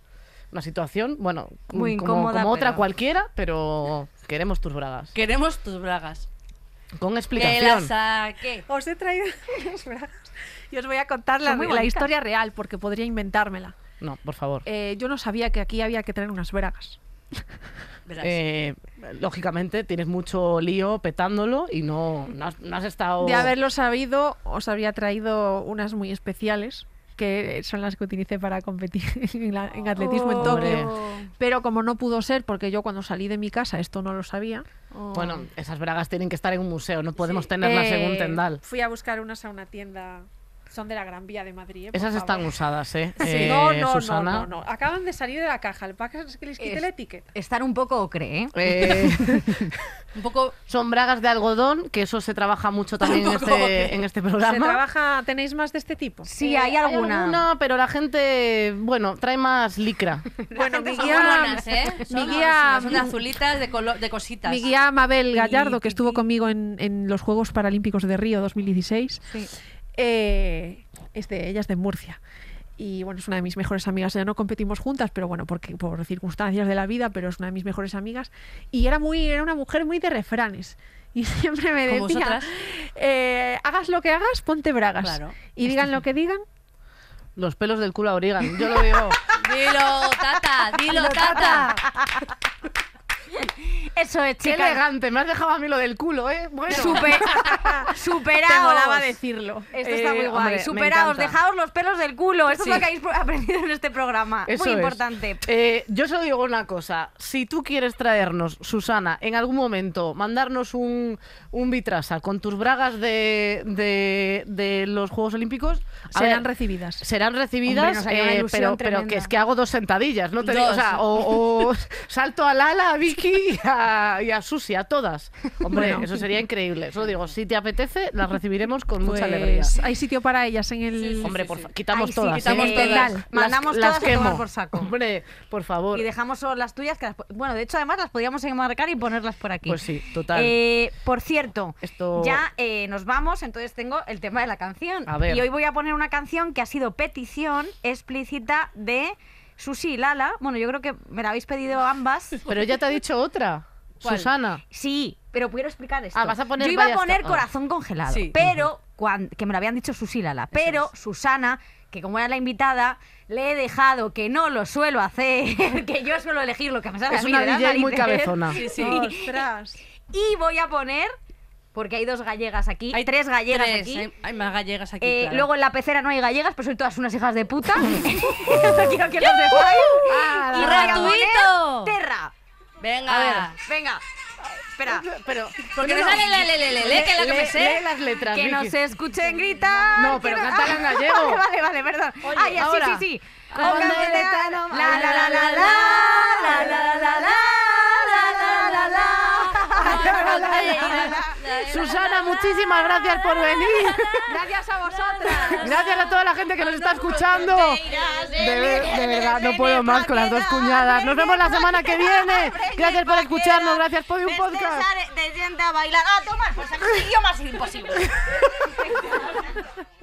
Una situación, bueno, Muy como, como otra cualquiera, pero queremos tus bragas. Queremos tus bragas. Con explicación. Que las Os he traído las bragas. Y os voy a contar la, historia real, porque podría inventármela. No, por favor. Eh, yo no sabía que aquí había que traer unas bragas. Eh, lógicamente tienes mucho lío petándolo y no, has, estado... De haberlo sabido, os había traído unas muy especiales que son las que utilicé para competir en, atletismo en oh, Tokio. Pero como no pudo ser, porque yo cuando salí de mi casa esto no lo sabía. Oh. Bueno, esas bragas tienen que estar en un museo, no podemos tenerlas en un eh, tendal. Fui a buscar unas a una tienda son de la Gran Vía de Madrid. Eh, Esas están usadas, ¿eh? eh no, Acaban de salir de la caja. El que les Están un poco ocre, ¿eh? eh un poco... Son bragas de algodón, que eso se trabaja mucho también este, en este, programa. ¿Tenéis más de este tipo? Sí, hay alguna. pero la gente, bueno, trae más licra. bueno, mi guía... azulitas de, cositas. Mi guía Mabel Gallardo, que estuvo conmigo en, los Juegos Paralímpicos de Río 2016. Sí. Eh, este, ella es de Murcia y bueno, es una de mis mejores amigas. Ya no competimos juntas, pero bueno, porque por circunstancias de la vida, pero es una de mis mejores amigas. Y era muy, era una mujer muy de refranes. Y siempre me decía, eh, hagas lo que hagas, ponte bragas. y este digan lo que digan. Los pelos del culo origan yo lo digo. dilo, tata, dilo, tata. Eso es, Qué elegante, me has dejado a mí lo del culo, ¿eh? Bueno. Super, decirlo. Esto está muy eh, guay. Superados. dejaos los pelos del culo. Esto es lo que habéis aprendido en este programa. muy importante. Eh, yo solo digo una cosa. Si tú quieres traernos, Susana, en algún momento, mandarnos un, un vitrasa con tus bragas de, los Juegos Olímpicos, Serán recibidas. serán recibidas, eh, pero, pero que es que hago dos sentadillas, no o, salto al ala, y a, y Susi, a todas. Hombre, eso sería increíble. lo digo, si te apetece, las recibiremos con mucha pues, alegría. Hay sitio para ellas en el. Hombre, por quitamos todas. ¿eh? quitamos todas. Mandamos todas a por saco. Hombre, por favor. Y dejamos las tuyas. Que bueno, de hecho, además las podríamos enmarcar y ponerlas por aquí. Pues sí, total. Eh, por cierto, ya eh, nos vamos, entonces tengo el tema de la canción. Y hoy voy a poner una canción que ha sido petición explícita de Susi y Lala. Bueno, yo creo que me la habéis pedido ambas. Pero ya te ha dicho otra. Susana. Sí, pero ¿puedo explicar esto. Ah, vas a poner Yo iba a poner ah. corazón congelado, pero que me lo habían dicho Susi y Lala. Pero Susana, que como era la invitada, le he dejado que no lo suelo hacer, que yo suelo elegir lo que me sale una muy cabezona. Sí, sí. Y voy a poner porque hay dos gallegas aquí, hay tres gallegas aquí. Hay, más gallegas aquí. Luego en la pecera no hay gallegas, pero son todas unas hijas de puta. ¡Y ¡Terra! Venga, venga. Espera, pero. Porque no, salen que las letras. Que se escuchen gritar. No, pero cántala en gallego. Vale, vale, perdón. ah, sí, sí, sí. La la la la la la la la la la Susana, muchísimas gracias por venir. Gracias a vosotras. Gracias a toda la gente que nos está escuchando. De, verdad, no puedo más con las dos cuñadas. Nos vemos la semana que viene. Gracias por escucharnos, gracias por un podcast. Te a bailar, ah, pues